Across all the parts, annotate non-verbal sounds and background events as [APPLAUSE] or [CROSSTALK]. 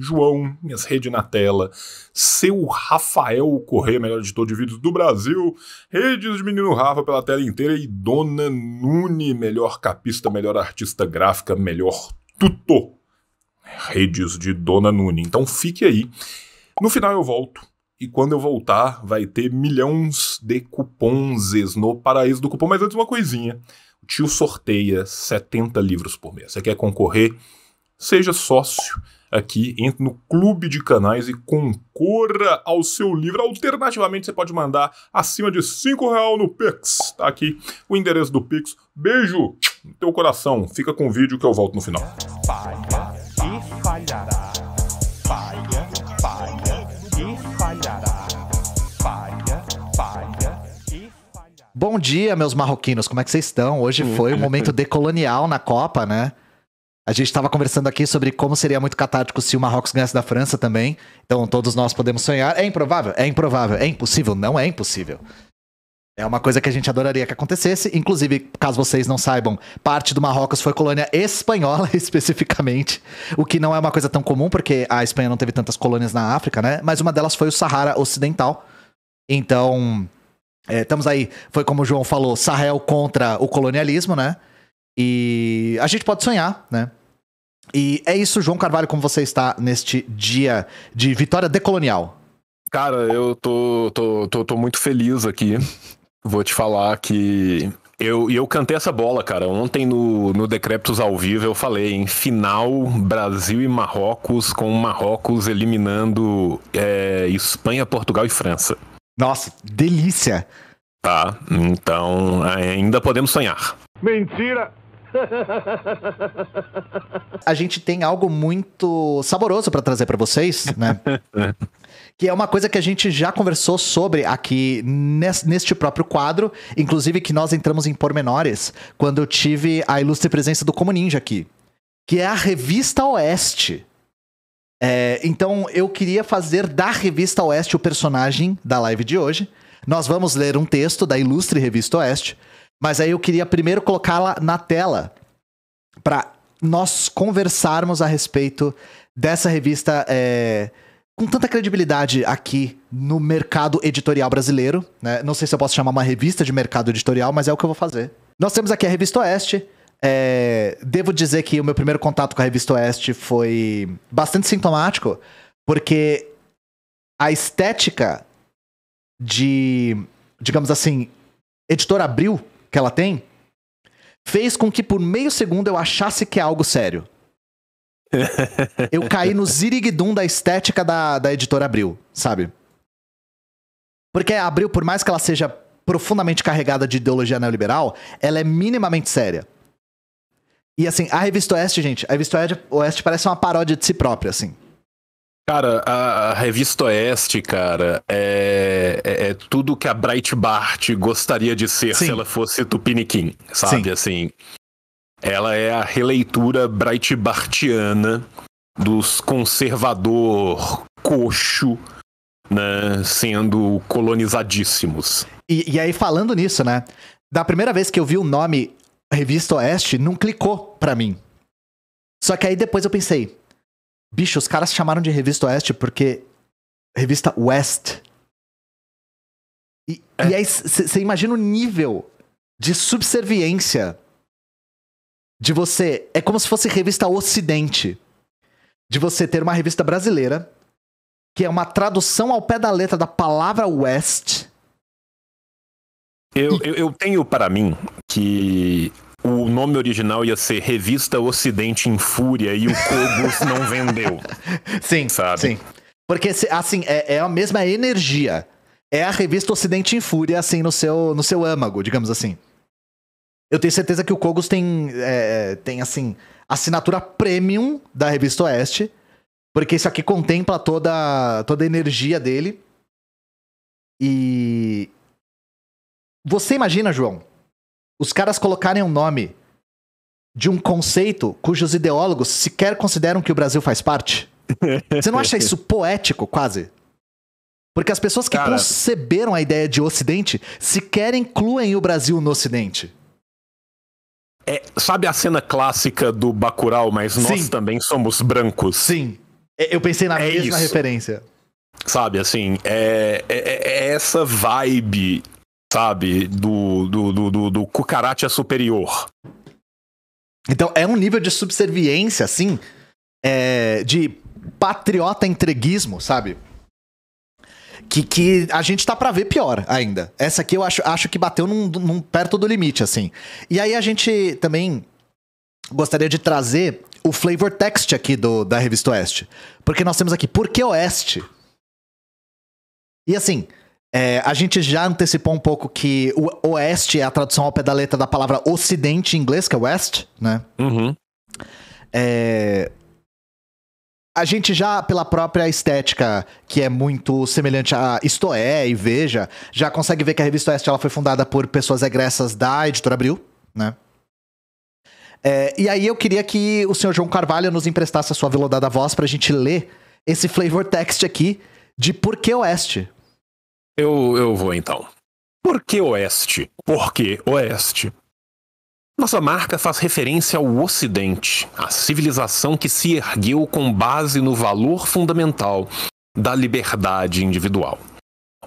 João, minhas redes na tela, seu Rafael Correia, melhor editor de vídeos do Brasil, redes de Menino Rafa pela tela inteira e Dona Nune, melhor capista, melhor artista gráfica, melhor tutor. Redes de Dona Nune. Então fique aí. No final eu volto. E quando eu voltar, vai ter milhões de cupons no paraíso do cupom. Mas antes, uma coisinha. O tio sorteia 70 livros por mês. Você quer concorrer? Seja sócio aqui, entre no clube de canais e concorra ao seu livro. Alternativamente, você pode mandar acima de cinco real no Pix. Tá aqui o endereço do Pix. Beijo no teu coração. Fica com o vídeo que eu volto no final. Bom dia, meus marroquinos, como é que vocês estão? Hoje foi o um momento decolonial na Copa, né? A gente estava conversando aqui sobre como seria muito catártico se o Marrocos ganhasse da França também. Então todos nós podemos sonhar. É improvável? É improvável. É impossível? Não é impossível. É uma coisa que a gente adoraria que acontecesse. Inclusive, caso vocês não saibam, parte do Marrocos foi colônia espanhola, [LAUGHS] especificamente. O que não é uma coisa tão comum, porque a Espanha não teve tantas colônias na África, né? Mas uma delas foi o Sahara Ocidental. Então, é, estamos aí. Foi como o João falou: Sahel contra o colonialismo, né? E a gente pode sonhar, né? E é isso, João Carvalho, como você está neste dia de vitória decolonial? Cara, eu tô, tô, tô, tô muito feliz aqui. Vou te falar que eu, eu cantei essa bola, cara. Ontem no, no Decreptos ao vivo eu falei em final Brasil e Marrocos, com Marrocos eliminando é, Espanha, Portugal e França. Nossa, delícia! Tá, então é, ainda podemos sonhar. Mentira! A gente tem algo muito saboroso para trazer para vocês, né? [LAUGHS] que é uma coisa que a gente já conversou sobre aqui neste próprio quadro, inclusive que nós entramos em pormenores quando eu tive a ilustre presença do Como Ninja aqui, que é a revista Oeste. É, então eu queria fazer da revista Oeste o personagem da live de hoje. Nós vamos ler um texto da ilustre revista Oeste mas aí eu queria primeiro colocá-la na tela para nós conversarmos a respeito dessa revista é, com tanta credibilidade aqui no mercado editorial brasileiro. Né? Não sei se eu posso chamar uma revista de mercado editorial, mas é o que eu vou fazer. Nós temos aqui a Revista Oeste. É, devo dizer que o meu primeiro contato com a Revista Oeste foi bastante sintomático, porque a estética de, digamos assim, editor Abril que ela tem fez com que por meio segundo eu achasse que é algo sério. [LAUGHS] eu caí no ziriguidum da estética da, da editora Abril, sabe? Porque a Abril, por mais que ela seja profundamente carregada de ideologia neoliberal, ela é minimamente séria. E assim, a revista Oeste, gente, a revista Oeste parece uma paródia de si própria, assim. Cara, a, a revista Oeste, cara, é, é, é, tudo que a Bright Bart gostaria de ser Sim. se ela fosse Tupiniquim, sabe? Sim. Assim, ela é a releitura Breitbartiana dos conservador coxo, né, sendo colonizadíssimos. E, e aí, falando nisso, né, da primeira vez que eu vi o nome Revista Oeste, não clicou pra mim. Só que aí depois eu pensei, Bicho, os caras chamaram de Revista Oeste porque. Revista West. E, é. e aí você imagina o nível de subserviência de você. É como se fosse revista Ocidente. De você ter uma revista brasileira, que é uma tradução ao pé da letra da palavra West. Eu, eu, eu tenho para mim que o nome original ia ser Revista Ocidente em Fúria e o Kobus não vendeu. [LAUGHS] Sim, sabe? Sim. Porque, assim, é, é a mesma energia. É a revista Ocidente em Fúria, assim, no seu, no seu âmago, digamos assim. Eu tenho certeza que o Kogos tem, é, tem assim, assinatura premium da revista Oeste, porque isso aqui contempla toda, toda a energia dele. E. Você imagina, João, os caras colocarem um nome de um conceito cujos ideólogos sequer consideram que o Brasil faz parte? Você não acha isso [LAUGHS] poético, quase? Porque as pessoas que Cara. conceberam a ideia de Ocidente sequer incluem o Brasil no Ocidente. É, sabe a cena clássica do Bacurau, mas Sim. nós também somos brancos? Sim. É, eu pensei na é mesma isso. referência. Sabe, assim, é, é, é, é essa vibe sabe? Do, do, do, do, do cucaracha superior. Então, é um nível de subserviência, assim, é, de patriota entreguismo, sabe? Que, que a gente tá pra ver pior ainda. Essa aqui eu acho, acho que bateu num, num perto do limite, assim. E aí a gente também gostaria de trazer o flavor text aqui do, da revista Oeste. Porque nós temos aqui, por que Oeste? E assim, é, a gente já antecipou um pouco que o oeste é a tradução ao pé da letra da palavra ocidente em inglês, que é west, né? Uhum. É, a gente já, pela própria estética, que é muito semelhante a Istoé e Veja, já consegue ver que a revista Oeste ela foi fundada por pessoas egressas da Editora Abril, né? É, e aí eu queria que o senhor João Carvalho nos emprestasse a sua velodada voz pra gente ler esse flavor text aqui de Por que Oeste? Eu, eu vou então. Por que Oeste? Por que Oeste? Nossa marca faz referência ao Ocidente, a civilização que se ergueu com base no valor fundamental da liberdade individual.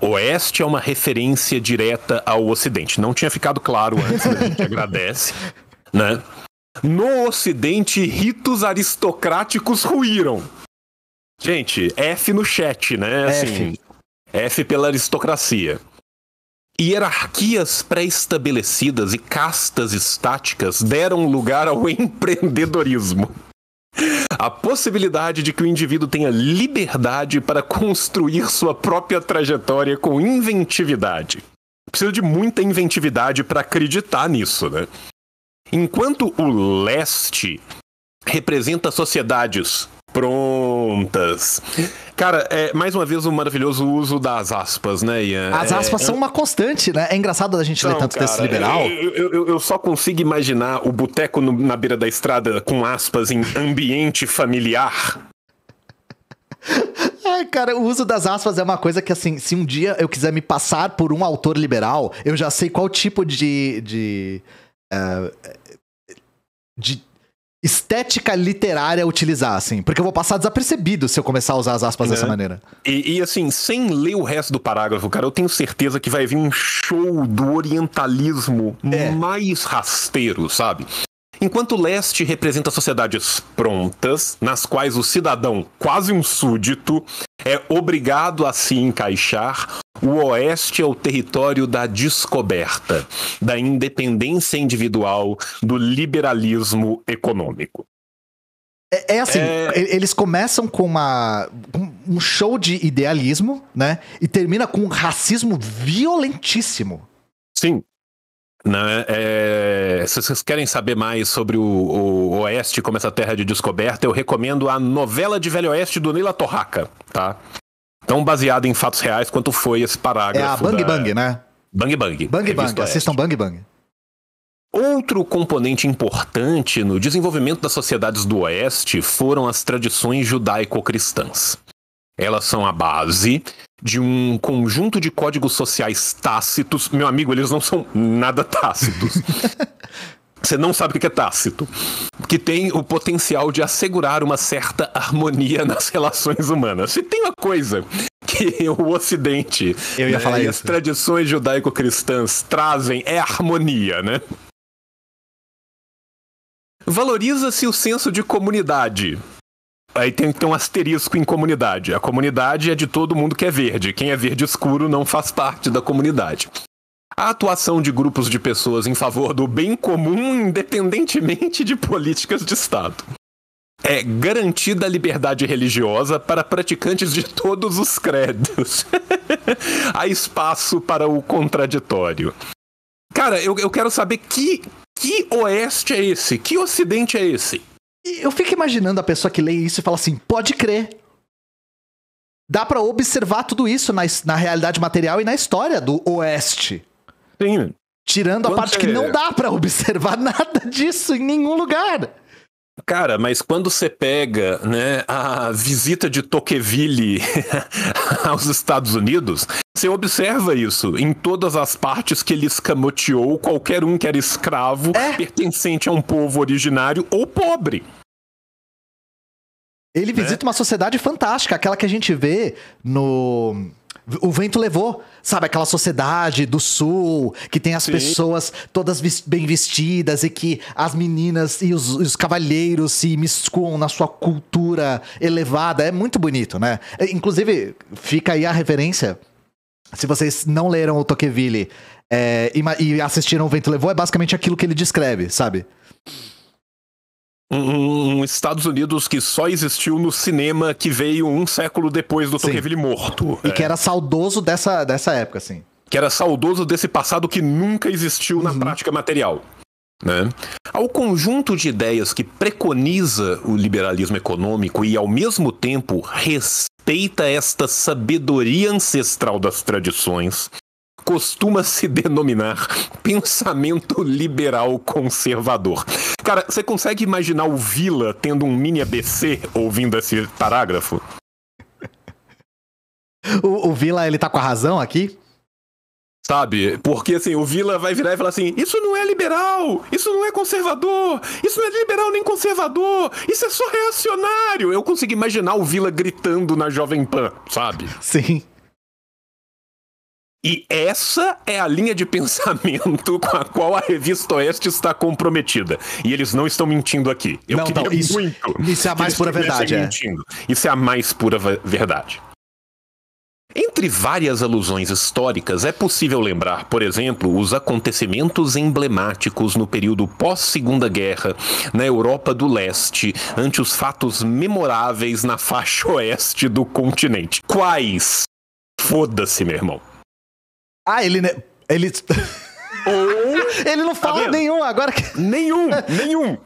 Oeste é uma referência direta ao Ocidente. Não tinha ficado claro antes, a gente [LAUGHS] agradece. Né? No Ocidente, ritos aristocráticos ruíram. Gente, F no chat, né? Assim, F. F pela aristocracia. Hierarquias pré-estabelecidas e castas estáticas deram lugar ao [LAUGHS] empreendedorismo. A possibilidade de que o indivíduo tenha liberdade para construir sua própria trajetória com inventividade. Precisa de muita inventividade para acreditar nisso, né? Enquanto o leste representa sociedades prontas. Cara, é, mais uma vez o um maravilhoso uso das aspas, né, Ian? As é, aspas é, são uma constante, né? É engraçado a gente não, ler tanto cara, texto liberal. Eu, eu, eu, só consigo imaginar o boteco na beira da estrada com aspas em ambiente familiar. Ai, cara, o uso das aspas é uma coisa que, assim, se um dia eu quiser me passar por um autor liberal, eu já sei qual tipo de. de, eh, de estética literária utilizar, assim. Porque eu vou passar desapercebido se eu começar a usar as aspas é. dessa maneira. E, e, assim, sem ler o resto do parágrafo, cara, eu tenho certeza que vai vir um show do orientalismo é. mais rasteiro, sabe? Enquanto o leste representa sociedades prontas, nas quais o cidadão, quase um súdito, é obrigado a se encaixar, o Oeste é o território da descoberta, da independência individual, do liberalismo econômico. É, é assim, é... eles começam com uma, um show de idealismo, né? E termina com um racismo violentíssimo. Sim, né? É, se vocês querem saber mais sobre o, o, Oeste como essa terra de descoberta, eu recomendo a novela de Velho Oeste do Neila Torraca, tá? Tão baseada em fatos reais quanto foi esse parágrafo. É a Bang da... Bang, né? Bang Bang. Bang Bang, assistam Bang Bang. Outro componente importante no desenvolvimento das sociedades do Oeste foram as tradições judaico-cristãs. Elas são a base de um conjunto de códigos sociais tácitos. Meu amigo, eles não são nada tácitos. [LAUGHS] Você não sabe o que é tácito, que tem o potencial de assegurar uma certa harmonia nas relações humanas. Se tem uma coisa que o Ocidente Eu ia né, falar e isso. as tradições judaico-cristãs trazem é harmonia, né? Valoriza-se o senso de comunidade, Aí tem que ter um asterisco em comunidade. A comunidade é de todo mundo que é verde. Quem é verde escuro não faz parte da comunidade. A atuação de grupos de pessoas em favor do bem comum, independentemente de políticas de Estado. É garantida a liberdade religiosa para praticantes de todos os credos. [LAUGHS] Há espaço para o contraditório. Cara, eu, eu quero saber que, que oeste é esse? Que ocidente é esse? E eu fico imaginando a pessoa que lê isso e fala assim: pode crer. Dá para observar tudo isso na, na realidade material e na história do Oeste. Sim. Tirando Quando a parte você... que não dá para [LAUGHS] observar nada disso em nenhum lugar. Cara, mas quando você pega né, a visita de Tocqueville [LAUGHS] aos Estados Unidos, você observa isso em todas as partes que ele escamoteou qualquer um que era escravo, é. pertencente a um povo originário ou pobre. Ele né? visita é. uma sociedade fantástica, aquela que a gente vê no o vento levou, sabe? Aquela sociedade do sul, que tem as Sim. pessoas todas bem vestidas e que as meninas e os, os cavalheiros se miscuam na sua cultura elevada. É muito bonito, né? É, inclusive, fica aí a referência. Se vocês não leram o Tocqueville é, e, e assistiram O Vento Levou, é basicamente aquilo que ele descreve, sabe? um, um, Estados Unidos que só existiu no cinema que veio um século depois do Tocqueville morto. E é. que era saudoso dessa, dessa época, assim. Que era saudoso desse passado que nunca existiu uhum. na prática material. Né? Ao conjunto de ideias que preconiza o liberalismo econômico e, ao mesmo tempo, respeita esta sabedoria ancestral das tradições, costuma se denominar pensamento liberal conservador. Cara, você consegue imaginar o Vila tendo um mini ABC ouvindo esse parágrafo? O, o Vila, ele tá com a razão aqui? Sabe? Porque assim, o Vila vai virar e falar assim: isso não é liberal, isso não é conservador, isso não é liberal nem conservador, isso é só reacionário. Eu consigo imaginar o Vila gritando na Jovem Pan, sabe? Sim. E essa é a linha de [LAUGHS] pensamento com a qual a revista Oeste está comprometida. E eles não estão mentindo aqui. Eu não, queria não, isso, muito. Isso é a mais pura verdade. É. Mentindo. Isso é a mais pura verdade. Entre várias alusões históricas, é possível lembrar, por exemplo, os acontecimentos emblemáticos no período pós-Segunda Guerra, na Europa do Leste, ante os fatos memoráveis na faixa [LAUGHS] oeste do continente. Quais? Foda-se, meu irmão. Ah, ele. Ne... Ele. Ou... [LAUGHS] ele não tá fala tá nenhum agora. Que... Nenhum, [LAUGHS] nenhum.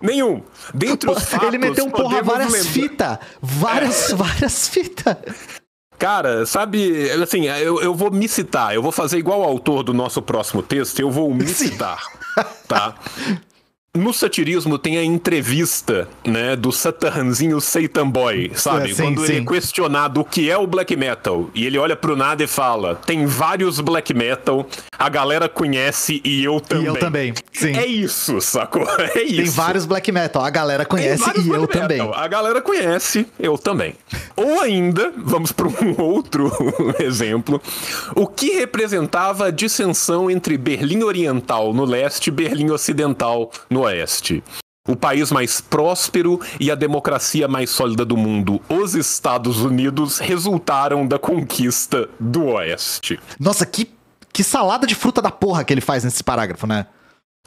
Nenhum. Dentro dos fatos, Ele meteu um porra várias fitas. Várias, é. várias fitas. Cara, sabe, assim, eu, eu vou me citar, eu vou fazer igual o autor do nosso próximo texto, eu vou me Sim. citar, tá? [LAUGHS] no satirismo tem a entrevista, né, do Satanzinho Satan Boy, é, sabe? É, sim, Quando sim. ele é questionado o que é o black metal, e ele olha pro nada e fala: "Tem vários black metal, a galera conhece e eu também". E eu também. Sim. É isso, sacou? [LAUGHS] É isso. Tem vários black metal, a galera conhece e eu metal, também. A galera conhece, eu também. Ou ainda, vamos para um [LAUGHS] outro [LAUGHS] exemplo, o que representava a dissensão entre Berlim Oriental no leste e Berlim Ocidental no Oeste. O país mais próspero e a democracia mais sólida do mundo, os Estados Unidos, resultaram da conquista do Oeste. Nossa, que, que salada de fruta da porra que ele faz nesse parágrafo, né?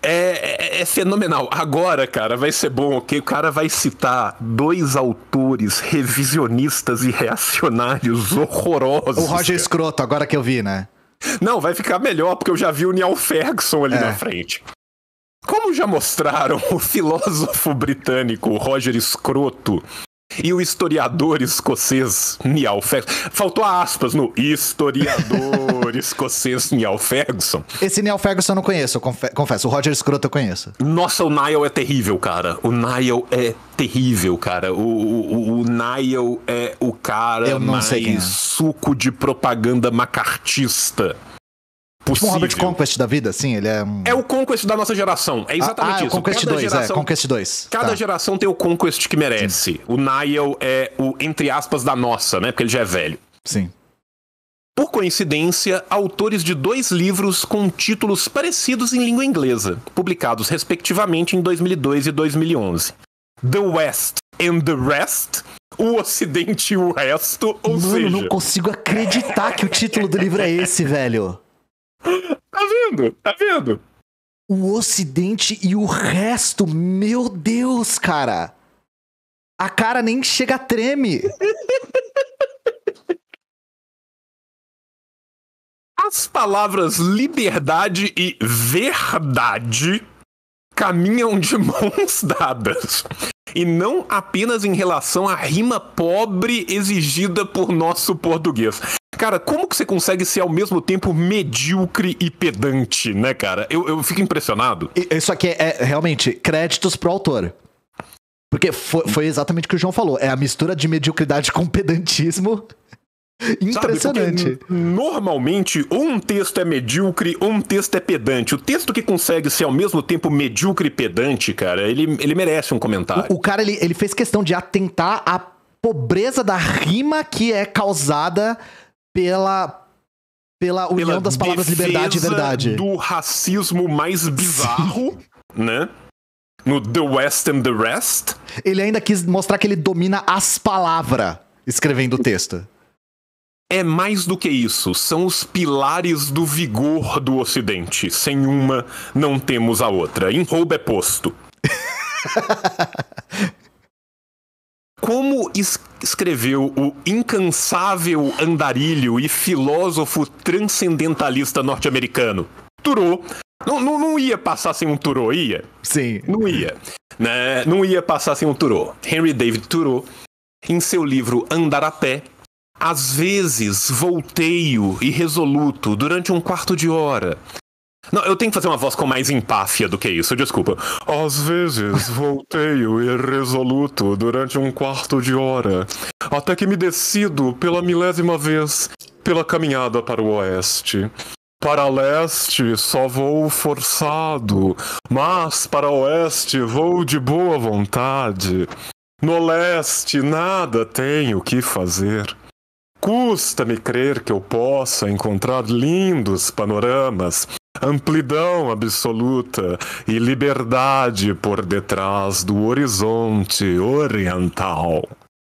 É, é, é, fenomenal. Agora, cara, vai ser bom ok? o cara vai citar dois autores revisionistas e reacionários horrorosos. O Roger Escroto, agora que eu vi, né? Não, vai ficar melhor, porque eu já vi o Neil Ferguson ali é. na frente. Como já mostraram o filósofo britânico Roger Scroto e o historiador escocês Niall Ferguson. Faltou aspas no historiador [LAUGHS] escocês Niall Ferguson. Esse Niall Ferguson eu não conheço, eu confe confesso. O Roger Scruton eu conheço. Nossa, o Niall é terrível, cara. O Niall é terrível, cara. O, o, o Niall é o cara mais é. suco de propaganda macartista possível. Tipo um Robert Conquest da vida, assim, ele é um... É o Conquest da nossa geração, é exatamente ah, ah, isso. Conquest cada 2, é, geração, é, Conquest 2. Cada tá. geração tem o Conquest que merece. Sim. O Niall é o, entre aspas, da nossa, né, porque ele já é velho. Sim. Por coincidência, autores de dois livros com títulos parecidos em língua inglesa, publicados respectivamente em 2002 e 2011. The West and the Rest, o Ocidente e o Resto, ou Mano, seja... Mano, não consigo acreditar que o título do livro é esse, velho. Tá vendo? Tá vendo? O Ocidente e o resto, meu Deus, cara. A cara nem chega a treme. As palavras liberdade e verdade caminham de [LAUGHS] mãos dadas. E não apenas em relação à rima pobre exigida por nosso português. Cara, como que você consegue ser ao mesmo tempo medíocre e pedante, né, cara? Eu, eu fico impressionado. Isso aqui é, é realmente créditos pro autor. Porque foi, foi exatamente o que o João falou. É a mistura de mediocridade com pedantismo. [LAUGHS] Impressionante. Sabe, normalmente, ou um texto é medíocre ou um texto é pedante. O texto que consegue ser ao mesmo tempo medíocre e pedante, cara, ele, ele merece um comentário. O, o cara, ele, ele fez questão de atentar à pobreza da rima que é causada pela, pela união pela das palavras liberdade e verdade. do racismo mais bizarro, Sim. né? No The West and the Rest. Ele ainda quis mostrar que ele domina as palavras escrevendo o texto é mais do que isso, são os pilares do vigor do Ocidente. Sem uma, não temos a outra. Em roubo é posto. [LAUGHS] Como es escreveu o incansável andarilho e filósofo transcendentalista norte-americano Turô. não, não, não, ia passar sem um Turô, ia? Sim. Não ia. Né? Não ia passar sem um Turô. Henry David Turô, em seu livro Andar a Pé, às vezes volteio irresoluto durante um quarto de hora. Não, eu tenho que fazer uma voz com mais empáfia do que isso, desculpa. Às vezes [LAUGHS] volteio irresoluto durante um quarto de hora, até que me decido pela milésima vez pela caminhada para o oeste. Para leste só vou forçado, mas para oeste vou de boa vontade. No leste nada tenho que fazer. Custa-me crer que eu possa encontrar lindos panoramas, amplidão absoluta e liberdade por detrás do horizonte oriental.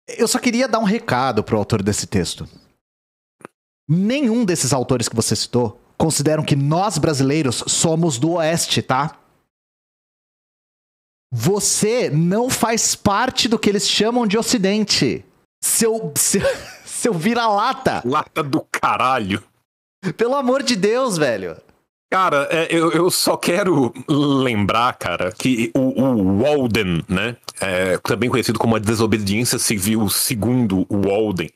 Eu só queria dar um recado para o autor desse texto. Nenhum desses autores que você citou consideram que nós brasileiros somos do Oeste, tá? Você não faz parte do que eles chamam de Ocidente. Seu. [LAUGHS] seu... Seu vira-lata. Lata do caralho. Pelo amor de Deus, velho. Cara, é, eu, eu só quero lembrar, cara, que o, o Walden, né? É, também conhecido como a desobediência civil segundo o Walden,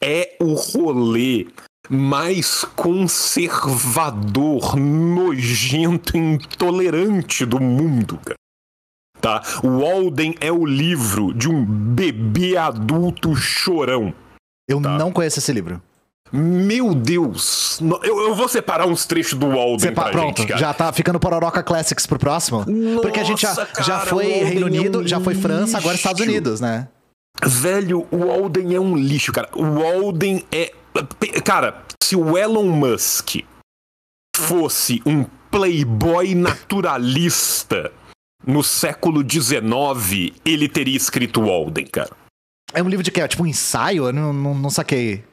é o rolê mais conservador, nojento, intolerante do mundo, cara. Tá? Walden é o livro de um bebê adulto chorão. Eu tá. não conheço esse livro. Meu Deus! Eu, eu, vou separar uns trechos do Walden Sepa, pronto, gente, Já tá ficando Pororoca Classics pro próximo? Nossa, porque a gente já, cara, já foi Walden Reino Unido, é um já foi França, agora Estados Unidos, né? Velho, o Walden é um lixo, cara. O Walden é... Cara, se o Elon Musk fosse um playboy naturalista no século XIX, ele teria escrito Walden, cara. É um livro de quê? É tipo um ensaio? Eu não, não, não saquei.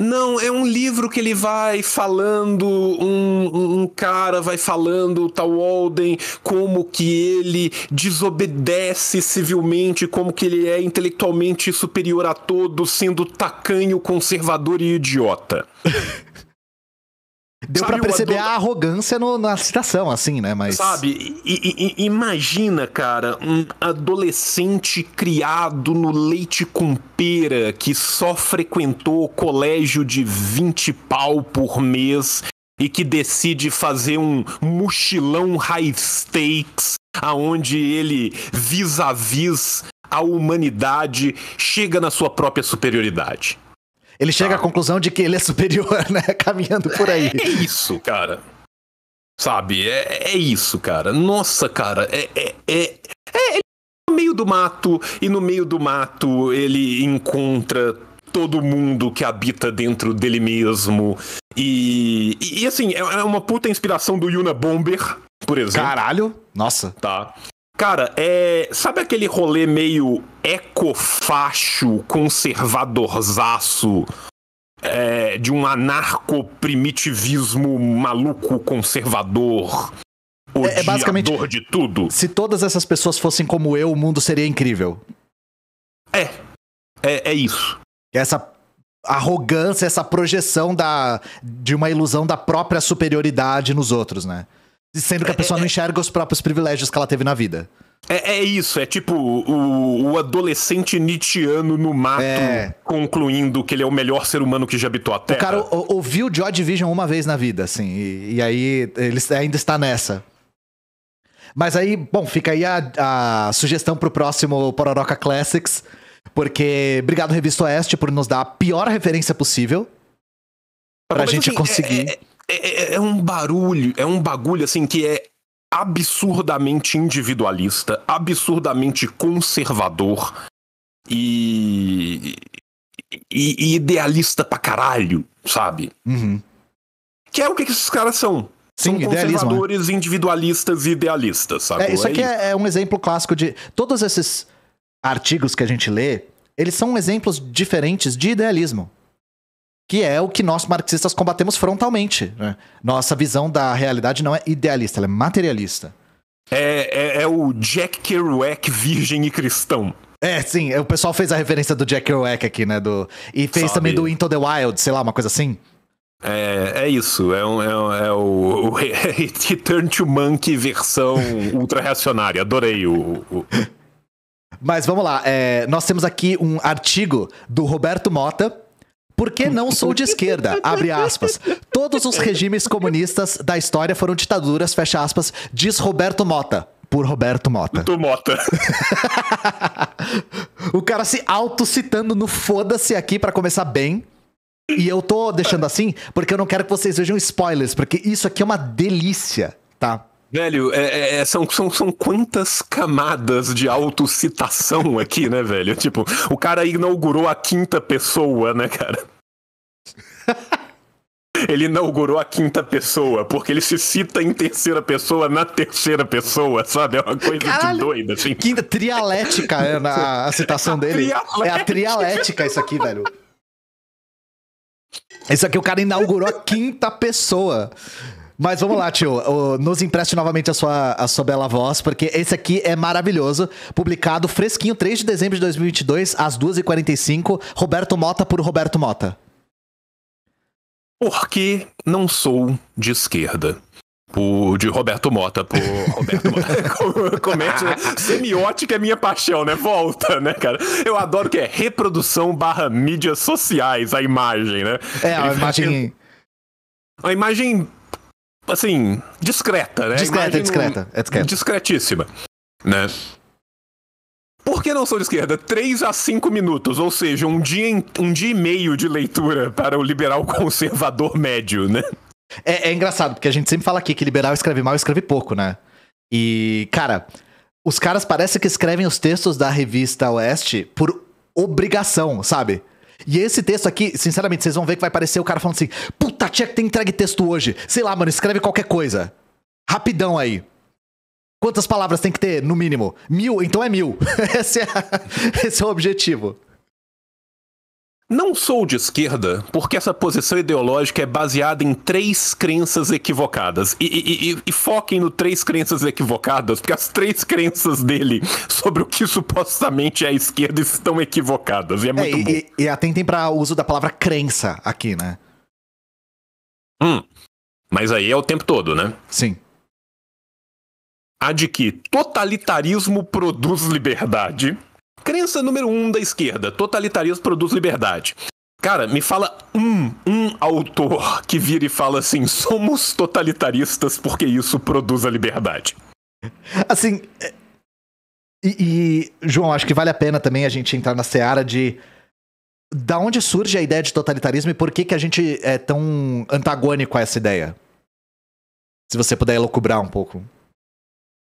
Não, é um livro que ele vai falando, um, um cara vai falando, o tal Walden, como que ele desobedece civilmente, como que ele é intelectualmente superior a todos, sendo tacanho, conservador e idiota. [LAUGHS] Deu para perceber a, a arrogância no, na citação, assim, né? Mas. Sabe, I, I, imagina, cara, um adolescente criado no leite com pera que só frequentou colégio de 20 pau por mês e que decide fazer um mochilão high stakes, aonde ele vis-a-vis -a, -vis a humanidade chega na sua própria superioridade. Ele chega à tá. conclusão de que ele é superior, [LAUGHS] né? Caminhando por aí. É, é isso, cara. Sabe? É, é isso, cara. Nossa, cara. É, é, é, é tá no meio do mato, e no meio do mato ele encontra todo mundo que habita dentro dele mesmo. E, e, e assim, é, é uma puta inspiração do Yuna Bomber, por exemplo. Caralho! Nossa. Tá. Cara, é. Sabe aquele rolê meio ecofacho, conservadorzaço? É, de um anarco-primitivismo maluco conservador. É, é basicamente de tudo. Se todas essas pessoas fossem como eu, o mundo seria incrível. É. É, é isso. Essa arrogância, essa projeção da, de uma ilusão da própria superioridade nos outros, né? Sendo que a é, pessoa não é, é. enxerga os próprios privilégios que ela teve na vida. É, é isso, é tipo o, o adolescente Nietzscheano no mato é. concluindo que ele é o melhor ser humano que já habitou a Terra. O cara ouviu Joy Division uma vez na vida, assim, e, e, aí ele ainda está nessa. Mas aí, bom, fica aí a, a sugestão pro próximo Pororoca Classics, porque obrigado Revista Oeste por nos dar a pior referência possível pra Mas, gente assim, conseguir... É, é é, é, é um barulho, é um bagulho assim que é absurdamente individualista, absurdamente conservador e, e, e idealista pra caralho, sabe? Uhum. Que é o que esses caras são. Sim, são né? conservadores, né? individualistas e idealistas, sabe? É, isso é aqui é, é um exemplo clássico de todos esses artigos que a gente lê, eles são exemplos diferentes de idealismo que é o que nós marxistas combatemos frontalmente. Né? Nossa visão da realidade não é idealista, ela é materialista. É, é, é o Jack Kerouac virgem e cristão. É, sim, é, o pessoal fez a referência do Jack Kerouac aqui, né? Do, e fez Sabe. também do Into the Wild, sei lá, uma coisa assim. É, é isso, é, um, é, é o, o Return [LAUGHS] to Monkey versão ultra-reacionária, adorei o... o... Mas vamos lá, é, nós temos aqui um artigo do Roberto Mota, por que não sou de esquerda? Abre aspas. Todos os regimes comunistas da história foram ditaduras, fecha aspas, diz Roberto Mota por Roberto Mota. Do Mota. [LAUGHS] o cara se auto-citando no foda-se aqui para começar bem. E eu tô deixando assim porque eu não quero que vocês vejam spoilers, porque isso aqui é uma delícia, tá? Velho, é, é, é, são, são, são quantas camadas de autocitação aqui, né, velho? Tipo, o cara inaugurou a quinta pessoa, né, cara? [LAUGHS] ele inaugurou a quinta pessoa, porque ele se cita em terceira pessoa na terceira pessoa, sabe? É uma coisa Caralho. de doida, assim. Quinta trialética é na, a citação [LAUGHS] é a dele. Trialética. É a trialética isso aqui, velho. Isso aqui o cara inaugurou a quinta pessoa. Mas vamos lá, tio. Nos empreste novamente a sua, a sua bela voz, porque esse aqui é maravilhoso. Publicado fresquinho, 3 de dezembro de 2022, às 2h45. Roberto Mota por Roberto Mota. Por que não sou de esquerda? Por, de Roberto Mota, por Roberto Mota. [LAUGHS] Comente né? Semiótica é minha paixão, né? Volta, né, cara? Eu adoro que é reprodução barra mídias sociais, a imagem, né? É, Ele a imagem. A imagem assim, discreta, né? Discreta, é discreta, é discreta. Discretíssima, né? Por que não sou de esquerda? 3 a 5 minutos, ou seja, um dia, um dia e meio de leitura para o liberal [LAUGHS] conservador médio, né? É, é engraçado, porque a gente sempre fala aqui que liberal escreve mal escreve pouco, né? E, cara, os caras parece que escrevem os textos da revista Oeste por obrigação, sabe? E esse texto aqui, sinceramente, vocês vão ver que vai parecer o cara falando assim: puta, tinha que ter entregue texto hoje. Sei lá, mano, escreve qualquer coisa. Rapidão aí. Quantas palavras tem que ter, no mínimo? Mil, então é mil. [LAUGHS] esse, é, esse é o objetivo. Não sou de esquerda, porque essa posição ideológica é baseada em três crenças equivocadas. E, e, e, e, foquem no três crenças equivocadas, porque as três crenças dele sobre o que supostamente é a esquerda estão equivocadas. E é, é muito é, bom. E, e atentem para o uso da palavra crença aqui, né? Hum. Mas aí é o tempo todo, né? Sim. A de que totalitarismo produz liberdade crença número um da esquerda: totalitarismo produz liberdade. Cara, me fala um, um autor que vira e fala assim: somos totalitaristas porque isso produz a liberdade. Assim. E, e João, acho que vale a pena também a gente entrar na seara de. Da onde surge a ideia de totalitarismo e por que, que a gente é tão antagônico a essa ideia? Se você puder elucubrar um pouco.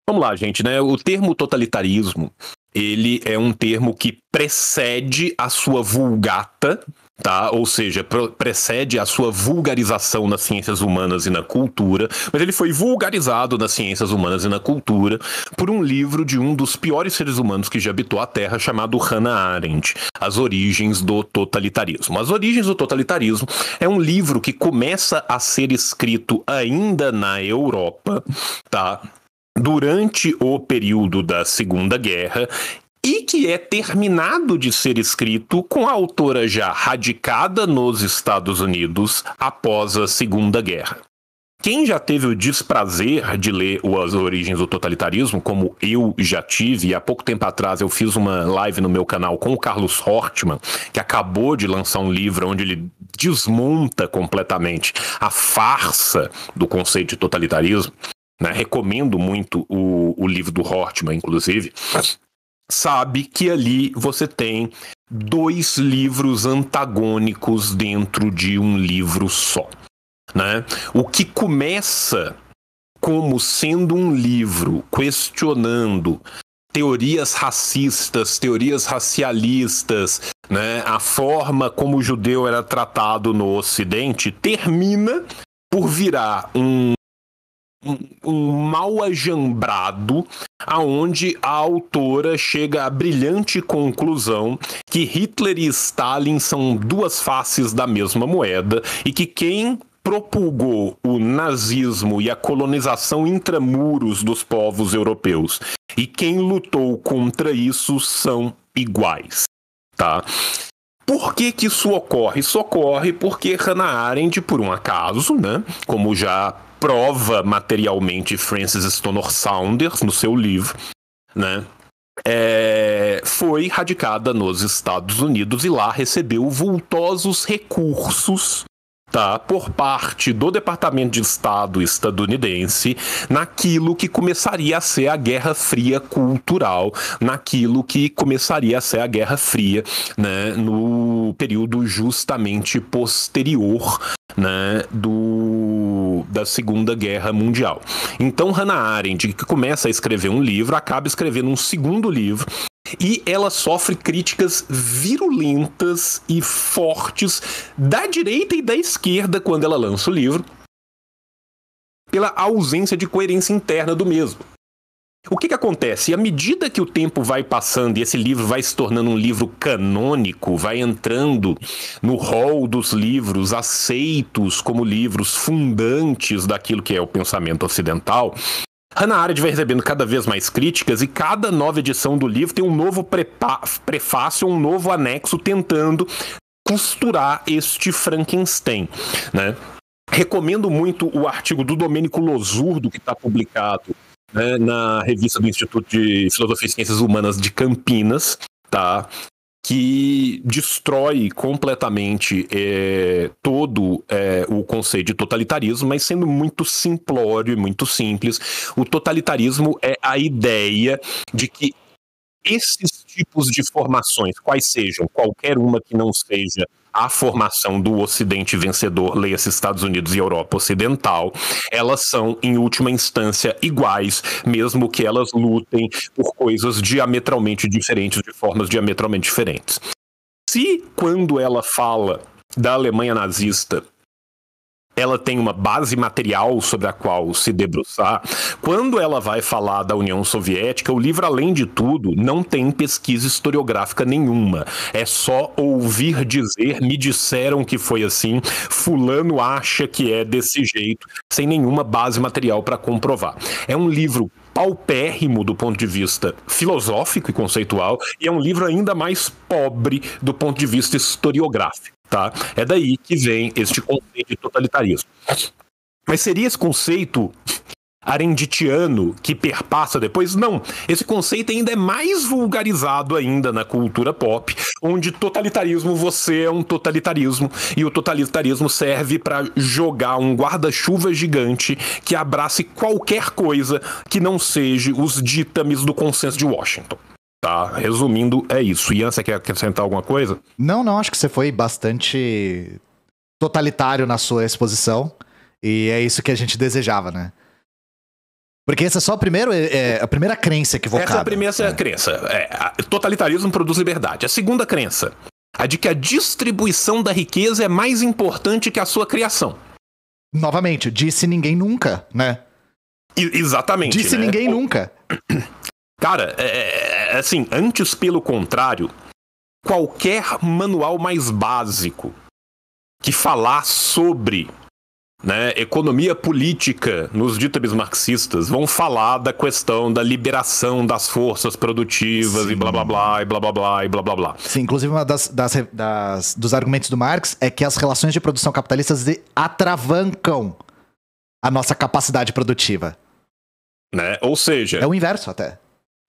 Vamos lá, gente, né? O termo totalitarismo, ele é um termo que precede a sua vulgata, tá? Ou seja, precede a sua vulgarização nas ciências humanas e na cultura, mas ele foi vulgarizado nas ciências humanas e na cultura por um livro de um dos piores seres humanos que já habitou a Terra, chamado Hannah Arendt, As Origens do Totalitarismo. As Origens do Totalitarismo é um livro que começa a ser escrito ainda na Europa, tá? durante o período da Segunda Guerra e que é terminado de ser escrito com a autora já radicada nos Estados Unidos após a Segunda Guerra. Quem já teve o desprazer de ler As Origens do Totalitarismo, como eu já tive, há pouco tempo atrás eu fiz uma live no meu canal com o Carlos Hortman, que acabou de lançar um livro onde ele desmonta completamente a farsa do conceito de totalitarismo né, recomendo muito o, o livro do Hortman, inclusive, sabe que ali você tem dois livros antagônicos dentro de um livro só. Né? O que começa como sendo um livro questionando teorias racistas, teorias racialistas, né? a forma como o judeu era tratado no Ocidente, termina por virar um um mal ajambrado, aonde a autora chega à brilhante conclusão que Hitler e Stalin são duas faces da mesma moeda e que quem propulgou o nazismo e a colonização intramuros dos povos europeus e quem lutou contra isso são iguais, tá? Por que, que isso ocorre? Isso ocorre porque Hannah Arendt, por um acaso, né, como já prova materialmente Francis Stonor Saunders no seu livro, né? É, foi radicada nos Estados Unidos e lá recebeu vultosos recursos tá, por parte do Departamento de Estado estadunidense naquilo que começaria a ser a Guerra Fria cultural, naquilo que começaria a ser a Guerra Fria né, no período justamente posterior né, do da Segunda Guerra Mundial. Então Hannah Arendt, que começa a escrever um livro, acaba escrevendo um segundo livro e ela sofre críticas virulentas e fortes da direita e da esquerda quando ela lança o livro pela ausência de coerência interna do mesmo. O que, que acontece? À medida que o tempo vai passando e esse livro vai se tornando um livro canônico, vai entrando no rol dos livros aceitos como livros fundantes daquilo que é o pensamento ocidental, Hannah Arendt vai recebendo cada vez mais críticas e cada nova edição do livro tem um novo prefácio, um novo anexo tentando costurar este Frankenstein, né? Recomendo muito o artigo do Domênico Losurdo que está publicado né, na revista do Instituto de Filosofia e Ciências Humanas de Campinas, tá? que destrói completamente é, todo é, o conceito de totalitarismo, mas sendo muito simplório e muito simples, o totalitarismo é a ideia de que esses tipos de formações, quais sejam, qualquer uma que não seja a formação do Ocidente vencedor, leia-se Estados Unidos e Europa Ocidental, elas são, em última instância, iguais, mesmo que elas lutem por coisas diametralmente diferentes, de formas diametralmente diferentes. Se, quando ela fala da Alemanha nazista, ela tem uma base material sobre a qual se debruçar. Quando ela vai falar da União Soviética, o livro, além de tudo, não tem pesquisa historiográfica nenhuma. É só ouvir dizer, me disseram que foi assim, fulano acha que é desse jeito, sem nenhuma base material para comprovar. É um livro paupérrimo do ponto de vista filosófico e conceitual, e é um livro ainda mais pobre do ponto de vista historiográfico. Tá? É daí que vem este conceito de totalitarismo. Mas seria esse conceito arenditiano que perpassa depois? Não. Esse conceito ainda é mais vulgarizado ainda na cultura pop, onde totalitarismo você é um totalitarismo e o totalitarismo serve para jogar um guarda-chuva gigante que abrace qualquer coisa que não seja os ditames do consenso de Washington. Tá, resumindo, é isso. Ian, você quer acrescentar alguma coisa? Não, não, acho que você foi bastante totalitário na sua exposição. E é isso que a gente desejava, né? Porque essa é só a primeira, é, é, a primeira crença que Essa é a primeira é. crença. É, totalitarismo produz liberdade. A segunda crença, a de que a distribuição da riqueza é mais importante que a sua criação. Novamente, disse ninguém nunca, né? I exatamente. Disse né? ninguém nunca. [COUGHS] Cara, é, é, é, assim, antes pelo contrário, qualquer manual mais básico que falar sobre né, economia política nos ditames marxistas vão falar da questão da liberação das forças produtivas Sim. e blá blá blá e blá blá blá e blá blá blá. Sim, inclusive uma das, das, das, dos argumentos do Marx é que as relações de produção capitalistas atravancam a nossa capacidade produtiva. Né? Ou seja. É o inverso até.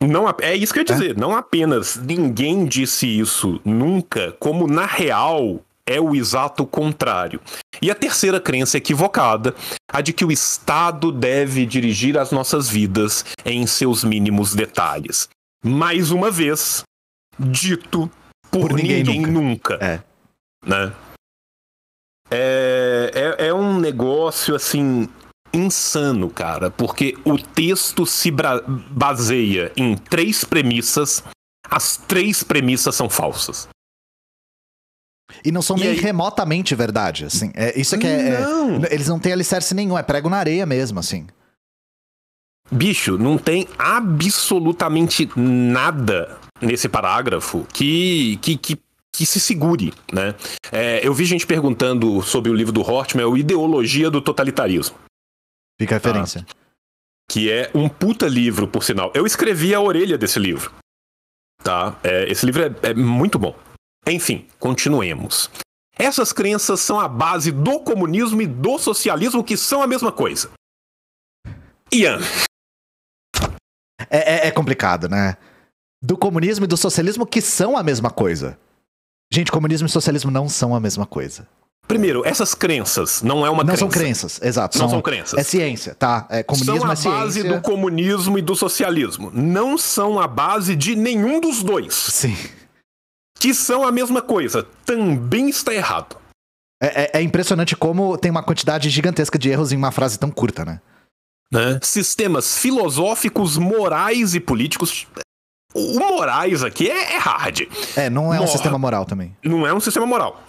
Não, é isso que eu ia é? dizer. É? Não apenas ninguém disse isso nunca, como na real é o exato contrário. E a terceira crença equivocada, a de que o Estado deve dirigir as nossas vidas em seus mínimos detalhes. Mais uma vez, dito por, por ninguém, ninguém, nunca. nunca. É. Né? É, é, é um negócio assim insano, cara, porque o texto se baseia em três premissas, as três premissas são falsas. E não são e nem aí... remotamente verdade, assim. É, isso é que é, é não. é. Eles não têm alicerce nenhum, é prego na areia mesmo, assim. Bicho, não tem absolutamente nada nesse parágrafo que, que, que, que se segure, né? É, eu vi gente perguntando sobre o livro do Hortman, o Ideologia do Totalitarismo. Fica a referência. Tá. Que é um puta livro, por sinal. Eu escrevi a orelha desse livro. Tá? É, esse livro é, é muito bom. Enfim, continuemos. Essas crenças são a base do comunismo e do socialismo, que são a mesma coisa. Ian. É, é, é, complicado, né? Do comunismo e do socialismo, que são a mesma coisa. Gente, comunismo e socialismo não são a mesma coisa. Primeiro, essas crenças não é uma não crença. Não são crenças, exato. Não são, são crenças. É ciência, tá? É comunismo são a é base do comunismo e do socialismo. Não são a base de nenhum dos dois. Sim. Que são a mesma coisa. Também está errado. É, é, é impressionante como tem uma quantidade gigantesca de erros em uma frase tão curta, né? né? Sistemas filosóficos, morais e políticos. O Morais aqui é, é hard. É, não é Mor um sistema moral também. Não é um sistema moral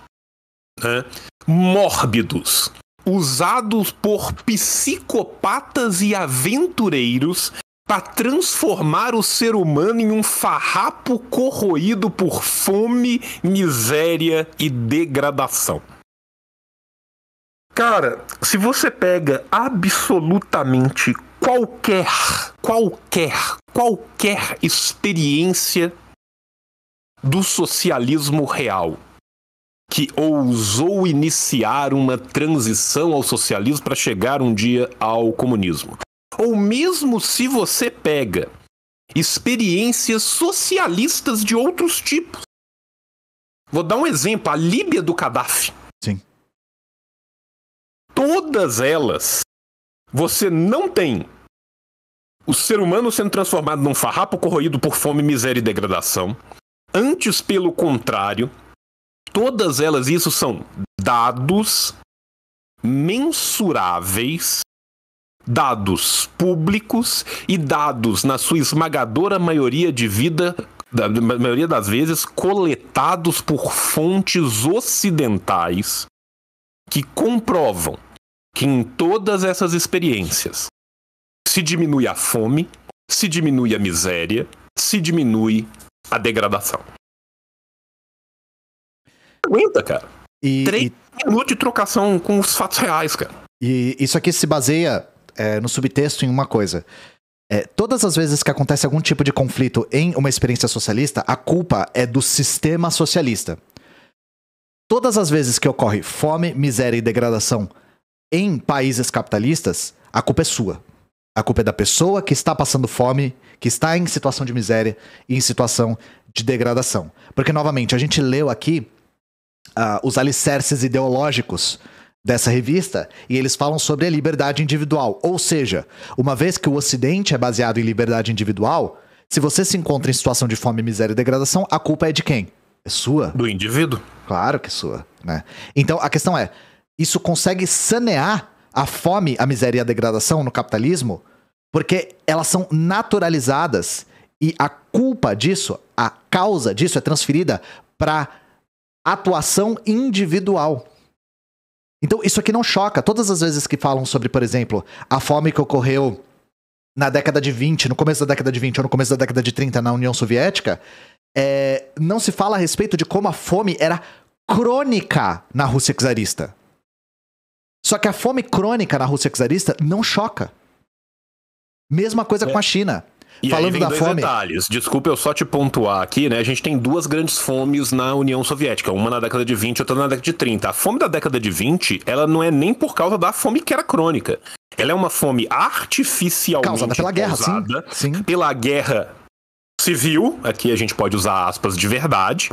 né, mórbidos, usados por psicopatas e aventureiros para transformar o ser humano em um farrapo corroído por fome, miséria e degradação. Cara, se você pega absolutamente qualquer, qualquer, qualquer experiência do socialismo real, que ousou iniciar uma transição ao socialismo para chegar um dia ao comunismo. Ou mesmo se você pega experiências socialistas de outros tipos. Vou dar um exemplo, a Líbia do Gaddafi. Sim. Todas elas você não tem o ser humano sendo transformado num farrapo corroído por fome, miséria e degradação. Antes, pelo contrário, todas elas, isso são dados mensuráveis, dados públicos e dados, na sua esmagadora maioria de vida, da maioria das vezes, coletados por fontes ocidentais que comprovam que em todas essas experiências se diminui a fome, se diminui a miséria, se diminui a degradação aguenta, cara. E, Três e... minutos de trocação com os fatos reais, cara. E isso aqui se baseia é, no subtexto em uma coisa. É, todas as vezes que acontece algum tipo de conflito em uma experiência socialista, a culpa é do sistema socialista. Todas as vezes que ocorre fome, miséria e degradação em países capitalistas, a culpa é sua. A culpa é da pessoa que está passando fome, que está em situação de miséria e em situação de degradação. Porque, novamente, a gente leu aqui uh, os alicerces ideológicos dessa revista e eles falam sobre a liberdade individual. Ou seja, uma vez que o Ocidente é baseado em liberdade individual, se você se encontra em situação de fome, miséria e degradação, a culpa é de quem? É sua. Do indivíduo. Claro que é sua, né? Então a questão é, isso consegue sanear a fome, a miséria e a degradação no capitalismo? Porque elas são naturalizadas e a culpa disso, a causa disso é transferida para atuação individual. Então, isso aqui não choca. Todas as vezes que falam sobre, por exemplo, a fome que ocorreu na década de 20, no começo da década de 20 ou no começo da década de 30 na União Soviética, é, não se fala a respeito de como a fome era crônica na Rússia czarista. Só que a fome crônica na Rússia czarista não choca. Mesma coisa é. com a é. China. E Falando da dois fome. detalhes. Desculpa eu só te pontuar aqui, né? A gente tem duas grandes fomes na União Soviética, uma na década de 20 e outra na década de 30. A fome da década de 20, ela não é nem por causa da fome que era crônica. Ela é uma fome artificialmente causada pela guerra, sim, sim. pela guerra civil, aqui a gente pode usar aspas de verdade,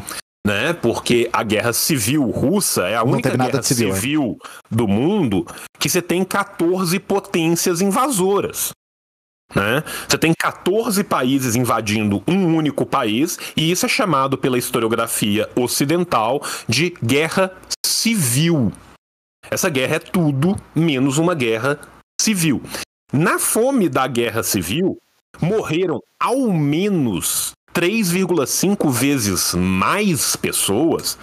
né? Porque a guerra civil russa é a única guerra civil, civil do mundo que você tem 14 potências invasoras. Né? Você tem 14 países invadindo um único país, e isso é chamado pela historiografia ocidental de guerra civil. Essa guerra é tudo menos uma guerra civil. Na fome da guerra civil, morreram ao menos 3,5 vezes mais pessoas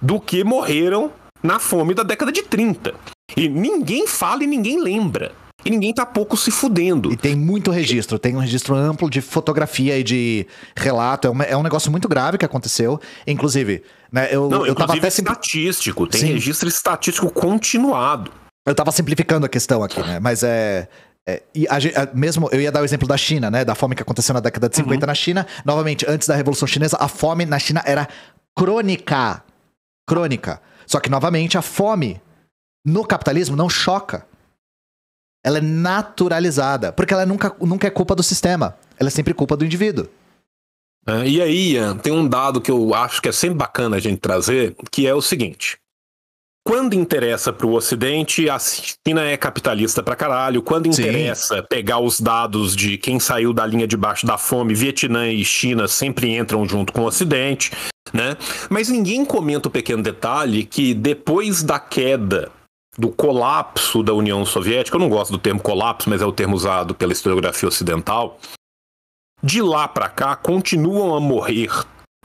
do que morreram na fome da década de 30. E ninguém fala e ninguém lembra e ninguém tá pouco se fudendo. E tem muito registro, tem um registro amplo de fotografia e de relato. É um, é um negócio muito grave que aconteceu. Inclusive, né, eu, Não, eu inclusive tava até. Estatístico, tem Sim. registro estatístico continuado. Eu tava simplificando a questão aqui, né? Mas é. É, e a, a, mesmo eu ia dar o exemplo da China, né? Da fome que aconteceu na década de 50 uhum. na China. Novamente, antes da Revolução Chinesa, a fome na China era crônica. Crônica. Só que, novamente, a fome no capitalismo não choca ela é naturalizada, porque ela nunca, nunca é culpa do sistema, ela é sempre culpa do indivíduo. É, e aí, Ian, tem um dado que eu acho que é sempre bacana a gente trazer, que é o seguinte. Quando interessa para o Ocidente, a China é capitalista pra caralho. Quando interessa Sim. pegar os dados de quem saiu da linha de baixo da fome, Vietnã e China sempre entram junto com o Ocidente, né? Mas ninguém comenta o pequeno detalhe que depois da queda do colapso da União Soviética, eu não gosto do termo colapso, mas é o termo usado pela historiografia ocidental. De lá para cá, continuam a morrer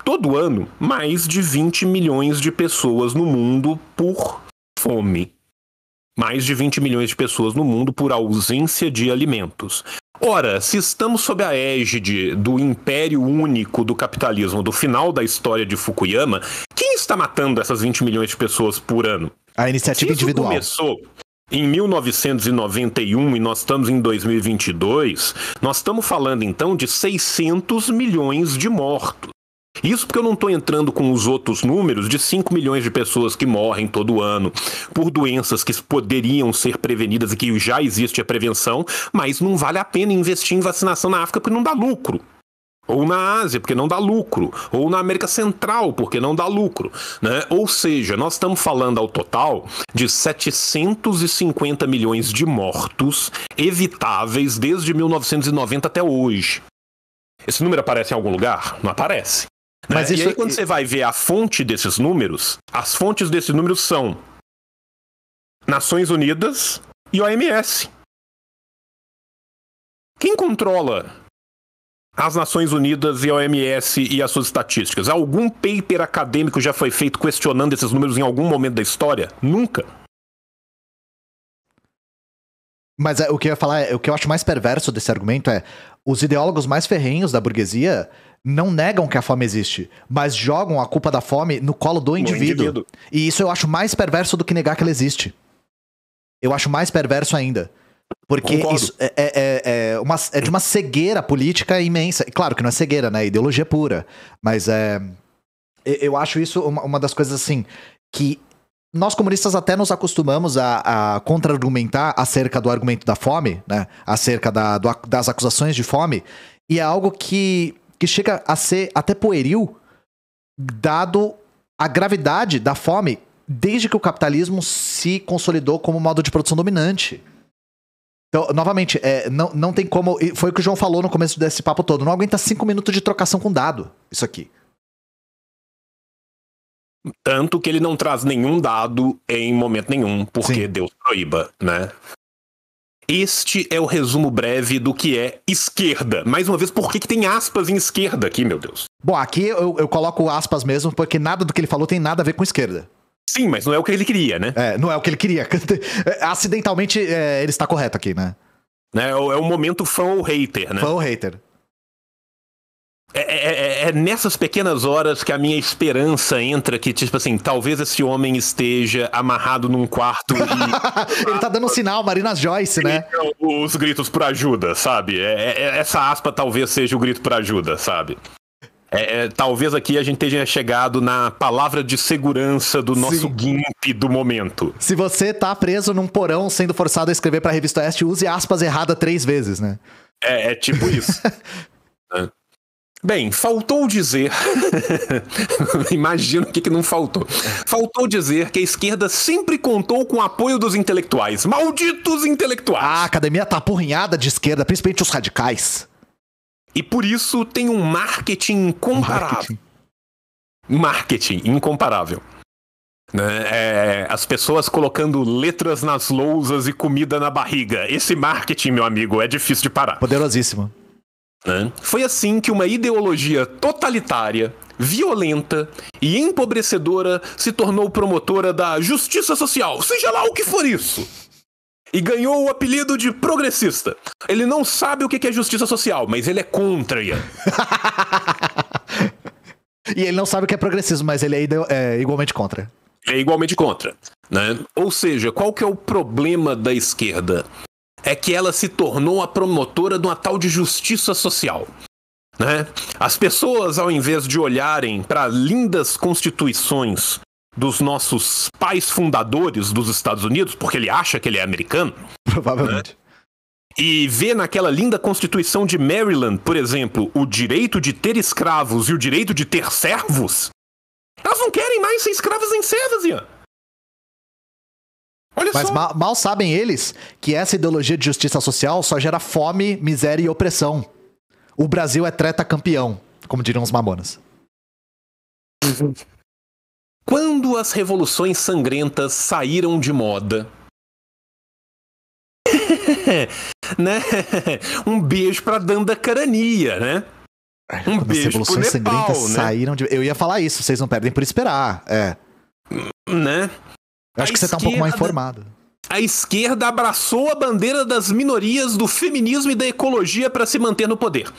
todo ano mais de 20 milhões de pessoas no mundo por fome. Mais de 20 milhões de pessoas no mundo por ausência de alimentos. Ora, se estamos sob a égide do império único do capitalismo do final da história de Fukuyama, quem está matando essas 20 milhões de pessoas por ano? A iniciativa Se individual. começou em 1991 e nós estamos em 2022, nós estamos falando então de 600 milhões de mortos. Isso porque eu não estou entrando com os outros números de 5 milhões de pessoas que morrem todo ano por doenças que poderiam ser prevenidas e que já existe a prevenção, mas não vale a pena investir em vacinação na África porque não dá lucro ou na Ásia, porque não dá lucro, ou na América Central, porque não dá lucro. Né? Ou seja, nós estamos falando ao total de 750 milhões de mortos evitáveis desde 1990 até hoje. Esse número aparece em algum lugar? Não aparece. Né? Mas isso... E aí, quando você vai ver a fonte desses números, as fontes desses números são Nações Unidas e OMS. Quem controla as Nações Unidas e a OMS e as suas estatísticas. Algum paper acadêmico já foi feito questionando esses números em algum momento da história? Nunca. Mas é, o que eu ia falar, é, o que eu acho mais perverso desse argumento é os ideólogos mais ferrenhos da burguesia não negam que a fome existe, mas jogam a culpa da fome no colo do indivíduo. indivíduo. E isso eu acho mais perverso do que negar que ela existe. Eu acho mais perverso ainda. Porque Concordo. isso é, é, é, é, uma, é de uma cegueira política imensa. Claro que não é cegueira, né? É ideologia pura. Mas é, eu acho isso uma, uma das coisas assim que nós comunistas até nos acostumamos a, a contra-argumentar acerca do argumento da fome, né? Acerca da, do, das acusações de fome. E é algo que, que chega a ser até pueril, dado a gravidade da fome desde que o capitalismo se consolidou como modo de produção dominante. Então, novamente, é, não, não tem como. Foi o que o João falou no começo desse papo todo. Não aguenta cinco minutos de trocação com dado, isso aqui. Tanto que ele não traz nenhum dado em momento nenhum, porque Sim. Deus proíba, né? Este é o resumo breve do que é esquerda. Mais uma vez, por que, que tem aspas em esquerda aqui, meu Deus? Bom, aqui eu, eu coloco aspas mesmo, porque nada do que ele falou tem nada a ver com esquerda. Sim, mas não é o que ele queria, né? É, não é o que ele queria. [LAUGHS] Acidentalmente, é, ele está correto aqui, né? né é, o, é momento fã ou hater, né? Fã ou hater. É, é, é, é, nessas pequenas horas que a minha esperança entra que, tipo assim, talvez esse homem esteja amarrado num quarto e... [LAUGHS] Ele tá dando um sinal, Marina Joyce, né? Os gritos por ajuda, sabe? É, é, essa aspa talvez seja o grito por ajuda, sabe? É, é, talvez aqui a gente tenha chegado na palavra de segurança do nosso Sim. GIMP do momento. Se você tá preso num porão sendo forçado a escrever pra revista Oeste, use aspas errada três vezes, né? É, é tipo isso. [LAUGHS] É. Bem, faltou dizer. [LAUGHS] Imagino o que, que não faltou. Faltou dizer que a esquerda sempre contou com o apoio dos intelectuais. Malditos intelectuais! A ah, academia tá apurrinhada de esquerda, principalmente os radicais. E por isso tem um marketing incomparável. Marketing, marketing incomparável. Né? É, as pessoas colocando letras nas lousas e comida na barriga. Esse marketing, meu amigo, é difícil de parar. Poderosíssimo. Né? Foi assim que uma ideologia totalitária, violenta e empobrecedora se tornou promotora da justiça social, seja lá o que for isso e ganhou o apelido de progressista. Ele não sabe o que é justiça social, mas ele é contra, Ian. [LAUGHS] e ele não sabe o que é progressismo, mas ele é, é, igualmente contra. É igualmente contra. Né? Ou seja, qual que é o problema da esquerda? É que ela se tornou a promotora de uma tal de justiça social. Né? As pessoas, ao invés de olharem para lindas constituições dos nossos pais fundadores dos Estados Unidos, porque ele acha que ele é americano. Provavelmente. Né? E vê naquela linda Constituição de Maryland, por exemplo, o direito de ter escravos e o direito de ter servos. Elas não querem mais ser escravas nem servas, Ian. Olha Mas só. Mal, mal sabem eles que essa ideologia de justiça social só gera fome, miséria e opressão. O Brasil é treta campeão, como diriam os mamonas. [LAUGHS] Quando as revoluções sangrentas saíram de moda. [LAUGHS] né? Um beijo pra Danda Carania, né? Um Quando beijo as revoluções sangrentas né? saíram de. Eu ia falar isso, vocês não perdem por esperar. É. Né? Eu acho a que você tá um pouco mais informado. A esquerda abraçou a bandeira das minorias, do feminismo e da ecologia para se manter no poder.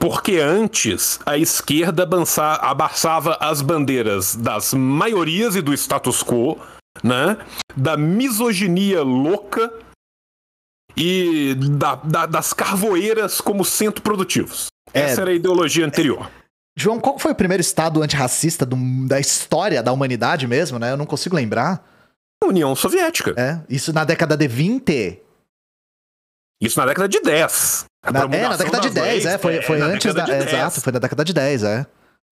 Porque antes a esquerda avançava, abaçava as bandeiras das maiorias e do status quo, né? Da misoginia louca e da, da, das carvoeiras como centro produtivos. É, Essa era a ideologia anterior. É, João, qual foi o primeiro estado antirracista do, da história da humanidade mesmo, né? Eu não consigo lembrar. União Soviética. É, isso na década de 20. Isso na década de 10. Na, é, na década de 10, leis, é, foi, é, foi é, antes da. É, exato, foi na década de 10, é.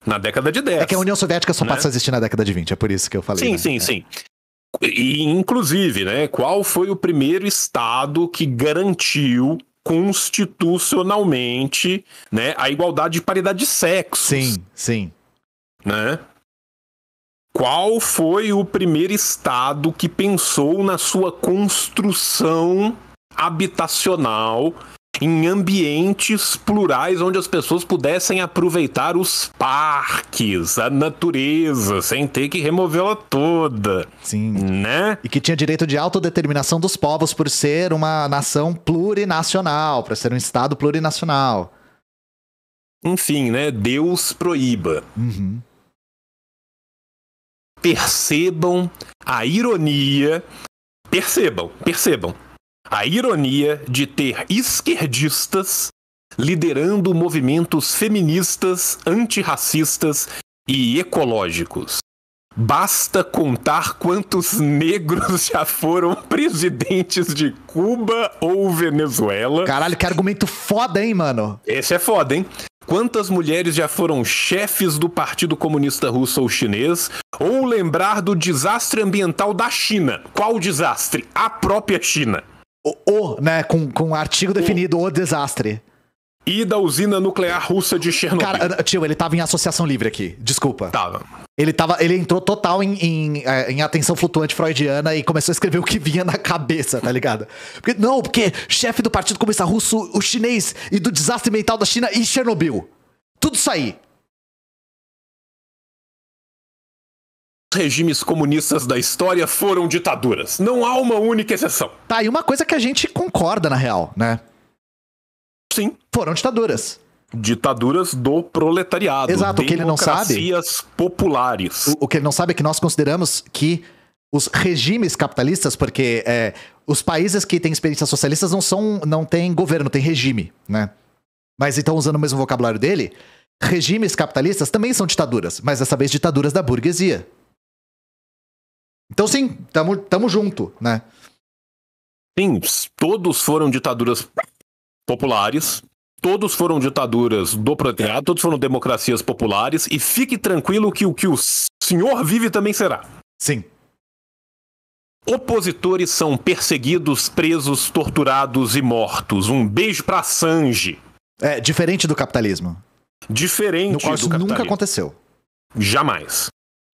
Na década de 10. É que a União Soviética só né? passa a existir na década de 20, é por isso que eu falei. Sim, né? sim, é. sim. E, inclusive, né, qual foi o primeiro estado que garantiu constitucionalmente né, a igualdade e paridade de sexos? Sim, sim. Né? Qual foi o primeiro estado que pensou na sua construção habitacional em ambientes plurais onde as pessoas pudessem aproveitar os parques, a natureza, sem ter que removê-la toda. Sim. Né? E que tinha direito de autodeterminação dos povos por ser uma nação plurinacional, para ser um estado plurinacional. Enfim, né? Deus proíba. Uhum. Percebam a ironia. Percebam, percebam a ironia de ter esquerdistas liderando movimentos feministas, antirracistas e ecológicos. Basta contar quantos negros já foram [LAUGHS] presidentes de Cuba ou Venezuela. Caralho, que argumento foda, hein, mano? Esse é foda, hein? Quantas mulheres já foram chefes do Partido Comunista Russo ou Chinês? Ou lembrar do desastre ambiental da China. Qual desastre? A própria China o, o né, com, com artigo definido, o desastre. E da usina nuclear russa de Chernobyl. Cara, tio, ele tava em associação livre aqui. Desculpa. Tava. Ele, tava, ele entrou total em, em, é, em, atenção flutuante freudiana e começou a escrever o que vinha na cabeça, tá ligado? Porque, não, porque chefe do Partido Comunista Russo, o chinês e do desastre mental da China e Chernobyl. Tudo isso aí. regimes comunistas da história foram ditaduras. Não há uma única exceção. Tá, e uma coisa que a gente concorda, na real, né? Sim. Foram ditaduras. Ditaduras do proletariado. Exato, o que ele não sabe. Democracias populares. O, o que ele não sabe é que nós consideramos que os regimes capitalistas, porque é, os países que têm experiências socialistas não são, não têm governo, tem regime, né? Mas então, usando o mesmo vocabulário dele, regimes capitalistas também são ditaduras, mas dessa vez ditaduras da burguesia. Então, sim, tamo, tamo junto, né? Sim, todos foram ditaduras populares, todos foram ditaduras do proletariado, todos foram democracias populares, e fique tranquilo que o que o senhor vive também será. Sim. Opositores são perseguidos, presos, torturados e mortos. Um beijo pra Sanji. É, diferente do capitalismo. Diferente no qual isso do capitalismo. nunca aconteceu. Jamais.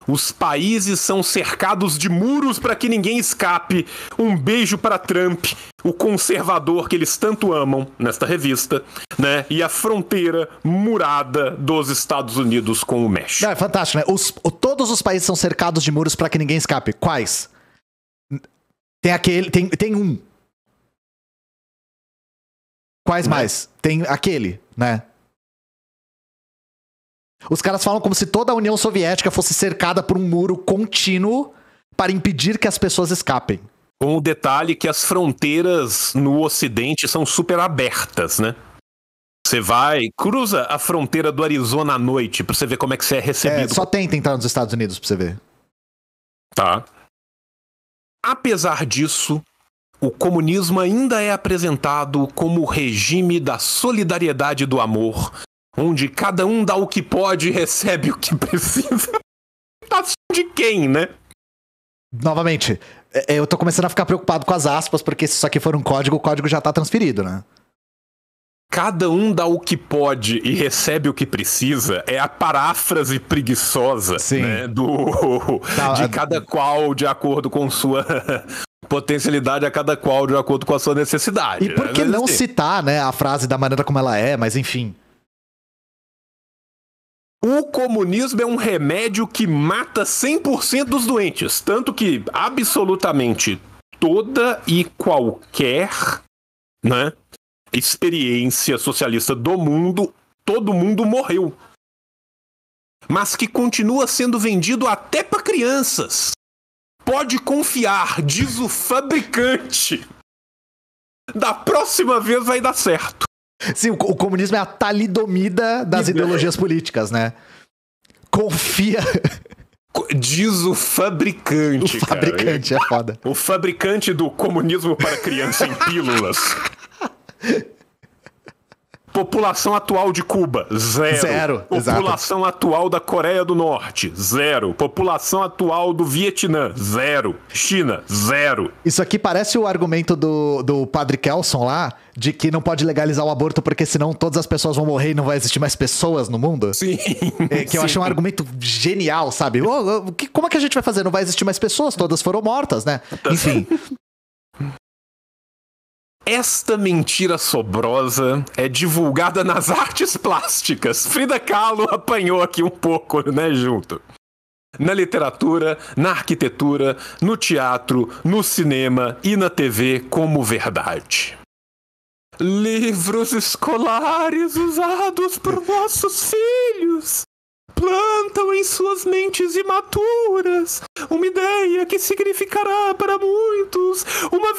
Os países são cercados de muros para que ninguém escape. Um beijo para Trump, o conservador que eles tanto amam nesta revista, né? E a fronteira murada dos Estados Unidos com o México. É fantástico, né? Os, todos os países são cercados de muros para que ninguém escape. Quais? Tem aquele, tem, tem um. Quais né? mais? Tem aquele, né? Os caras falam como se toda a União Soviética fosse cercada por um muro contínuo para impedir que as pessoas escapem. Com o detalhe que as fronteiras no Ocidente são super abertas, né? Você vai, cruza a fronteira do Arizona à noite pra você ver como é que você é recebido. É, só tenta entrar nos Estados Unidos pra você ver. Tá. Apesar disso, o comunismo ainda é apresentado como o regime da solidariedade do amor onde cada um dá o que pode e recebe o que [LAUGHS] precisa. tá assim de quem, né? Novamente, é, é, eu tô começando a ficar preocupado com as aspas, porque se isso aqui for um código, o código já tá transferido, né? Cada um dá o que pode e recebe o que precisa é a paráfrase preguiçosa né, do [LAUGHS] tá, de cada qual de acordo com sua [LAUGHS] potencialidade a cada qual de acordo com a sua necessidade. E por né? que não assim, citar né, a frase da maneira como ela é, mas enfim. O comunismo é um remédio que mata 100% dos doentes, tanto que absolutamente toda e qualquer, né, experiência socialista do mundo, todo mundo morreu. Mas que continua sendo vendido até para crianças. Pode confiar, diz o fabricante. Da próxima vez vai dar certo. Sim, o, comunismo é a talidomida das ideologias políticas, né? Confia. Diz o fabricante. O fabricante cara. é foda. O fabricante do comunismo para criança em pílulas. [LAUGHS] População atual de Cuba, zero. Zero. População exato. atual da Coreia do Norte, zero. População atual do Vietnã, zero. China, zero. Isso aqui parece o argumento do, do padre Kelson lá, de que não pode legalizar o aborto porque senão todas as pessoas vão morrer e não vai existir mais pessoas no mundo. Sim. É, que eu acho um argumento genial, sabe? Oh, oh, que, como é que a gente vai fazer? Não vai existir mais pessoas, todas foram mortas, né? Tá. Enfim. [LAUGHS] Esta mentira sobrosa é divulgada nas artes plásticas. Frida Kahlo apanhou aqui um pouco, né, junto. Na literatura, na arquitetura, no teatro, no cinema e na TV como verdade. Livros escolares usados por nossos filhos plantam em suas mentes imaturas uma ideia que significará para muitos uma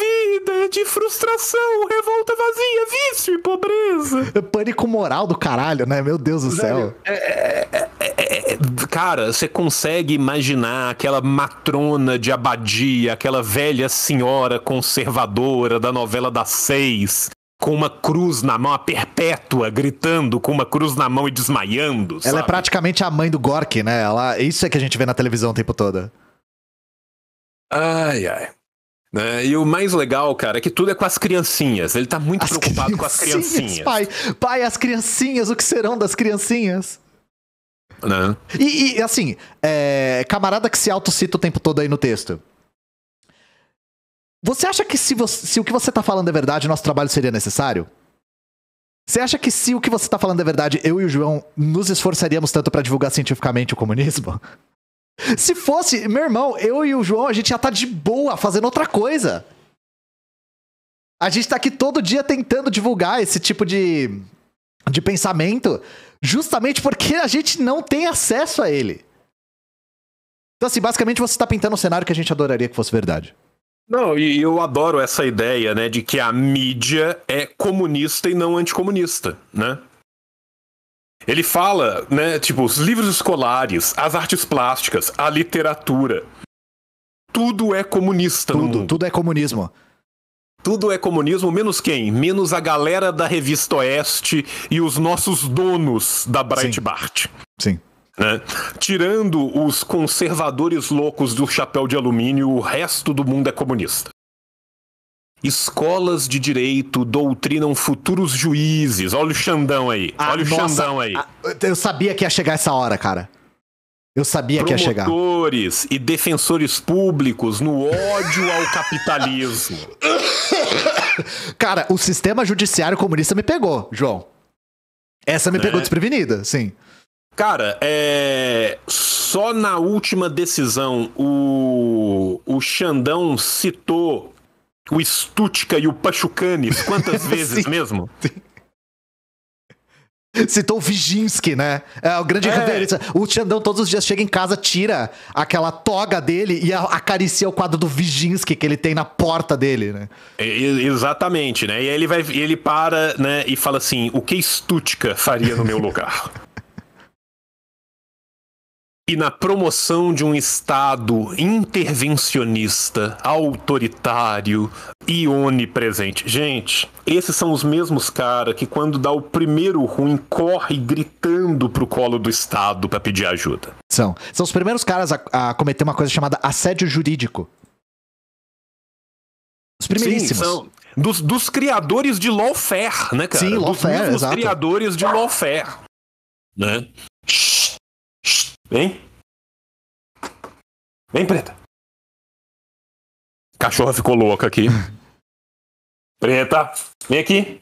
de frustração, revolta vazia, vício e pobreza. Pânico moral do caralho, né? Meu Deus do céu. É é, é, é, é, cara, você consegue imaginar aquela matrona de abadia, aquela velha senhora conservadora da novela das seis, com uma cruz na mão, a perpétua, gritando com uma cruz na mão e desmaiando. Sabe? Ela é praticamente a mãe do Gork, né? Ela, isso é que a gente vê na televisão o tempo todo. Ai, ai. Né? E o mais legal, cara, é que tudo é com as criancinhas. Ele tá muito as preocupado com as criancinhas. Pai, pai, as criancinhas, o que serão das criancinhas? Né? E, e assim, é, camarada que se autocita o tempo todo aí no texto. Você acha que se, você, se o que você tá falando é verdade, nosso trabalho seria necessário? Você acha que se o que você tá falando é verdade, eu e o João nos esforçaríamos tanto para divulgar cientificamente o comunismo? Se fosse, meu irmão, eu e o João, a gente já tá de boa fazendo outra coisa. A gente tá aqui todo dia tentando divulgar esse tipo de, de pensamento, justamente porque a gente não tem acesso a ele. Então, assim, basicamente você tá pintando um cenário que a gente adoraria que fosse verdade. Não, e eu adoro essa ideia, né, de que a mídia é comunista e não anticomunista, né? Ele fala, né, tipo, os livros escolares, as artes plásticas, a literatura. Tudo é comunista Tudo, tudo é comunismo. Tudo é comunismo, menos quem? Menos a galera da revista Oeste e os nossos donos da Breitbart. Sim. Sim. Né? Tirando os conservadores loucos do chapéu de alumínio, o resto do mundo é comunista. Escolas de direito doutrinam futuros juízes. Olha o Xandão aí. Ah, Olha o nossa, Xandão aí. Ah, eu sabia que ia chegar essa hora, cara. Eu sabia que ia chegar. Promotores e defensores públicos no ódio ao capitalismo. [COUGHS] Cara, o sistema judiciário comunista me pegou, João. Essa me né? pegou desprevenida, sim. Cara, é... só na última decisão o, o Xandão citou o Stutka e o Pachucanes, quantas [LAUGHS] vezes mesmo? Citou o Viginski, né? É o grande é. referência. O Xandão todos os dias chega em casa, tira aquela toga dele e acaricia o quadro do Viginski que ele tem na porta dele, né? É, exatamente, né? E aí ele vai, ele para, né, e fala assim: "O que Stutka faria no meu lugar?" [LAUGHS] e na promoção de um Estado intervencionista, autoritário e onipresente. Gente, esses são os mesmos caras que, quando dá o primeiro ruim, corre gritando pro colo do Estado para pedir ajuda. São. São os primeiros caras a, a cometer uma coisa chamada assédio jurídico. Os primeiríssimos. Sim, são. Dos, dos criadores de lawfare, né, cara? Sim, lawfare, dos exato. criadores de lawfare, né? Vem. Vem, preta. Cachorra ficou louca aqui. [LAUGHS] preta, vem aqui.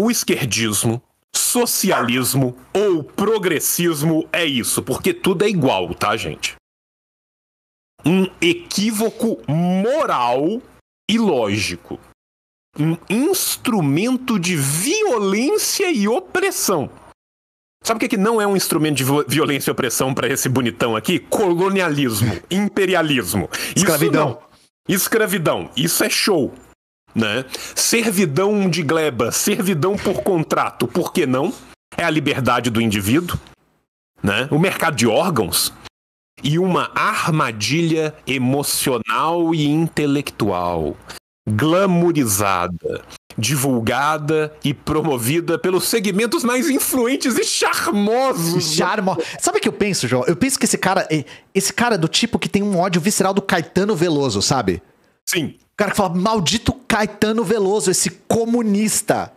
O esquerdismo, socialismo ou progressismo é isso, porque tudo é igual, tá, gente? Um equívoco moral e lógico. Um instrumento de violência e opressão Sabe o que, que não é um instrumento de violência e opressão para esse bonitão aqui? Colonialismo, imperialismo. Escravidão. Isso Escravidão. Isso é show. Né? Servidão de gleba, servidão por contrato, por que não? É a liberdade do indivíduo. Né? O mercado de órgãos e uma armadilha emocional e intelectual, glamorizada, divulgada e promovida pelos segmentos mais influentes e charmosos. Charmo. Sabe o que eu penso, João? Eu penso que esse cara, esse cara é do tipo que tem um ódio visceral do Caetano Veloso, sabe? Sim. O cara que fala, maldito Caetano Veloso, esse comunista.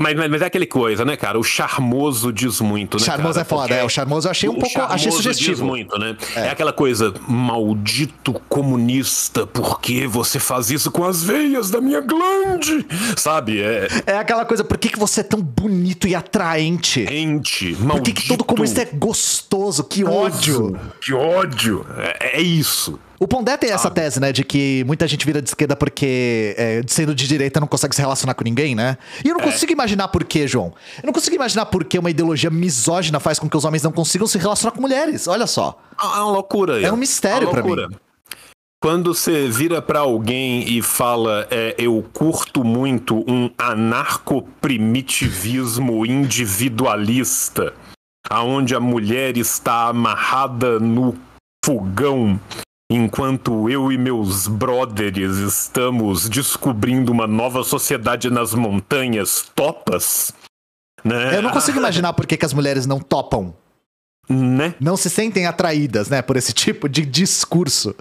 Mas, mas, mas, é aquele coisa, né, cara? O charmoso diz muito, né? Charmoso cara? é foda, Porque é. O charmoso eu achei um o pouco. Achei sugestivo. Diz muito, né? É. é. aquela coisa, maldito comunista, por que você faz isso com as veias da minha glande? Sabe? É, é aquela coisa, por que, que você é tão bonito e atraente? Gente, maldito. Por que, que todo comunista é gostoso? Que ódio. Que ódio. É, é isso. O Pondé tem essa tese, né? De que muita gente vira de esquerda porque, é, sendo de direita, não consegue se relacionar com ninguém, né? E eu não é. consigo imaginar por quê, João. Eu não consigo imaginar por que uma ideologia misógina faz com que os homens não consigam se relacionar com mulheres. Olha só. É uma loucura. É um mistério é para mim. Quando você vira para alguém e fala, é, eu curto muito um anarcoprimitivismo individualista, aonde a mulher está amarrada no fogão Enquanto eu e meus brothers estamos descobrindo uma nova sociedade nas montanhas, topas? Né? Eu não consigo imaginar por que, que as mulheres não topam. Né? Não se sentem atraídas, né, por esse tipo de discurso.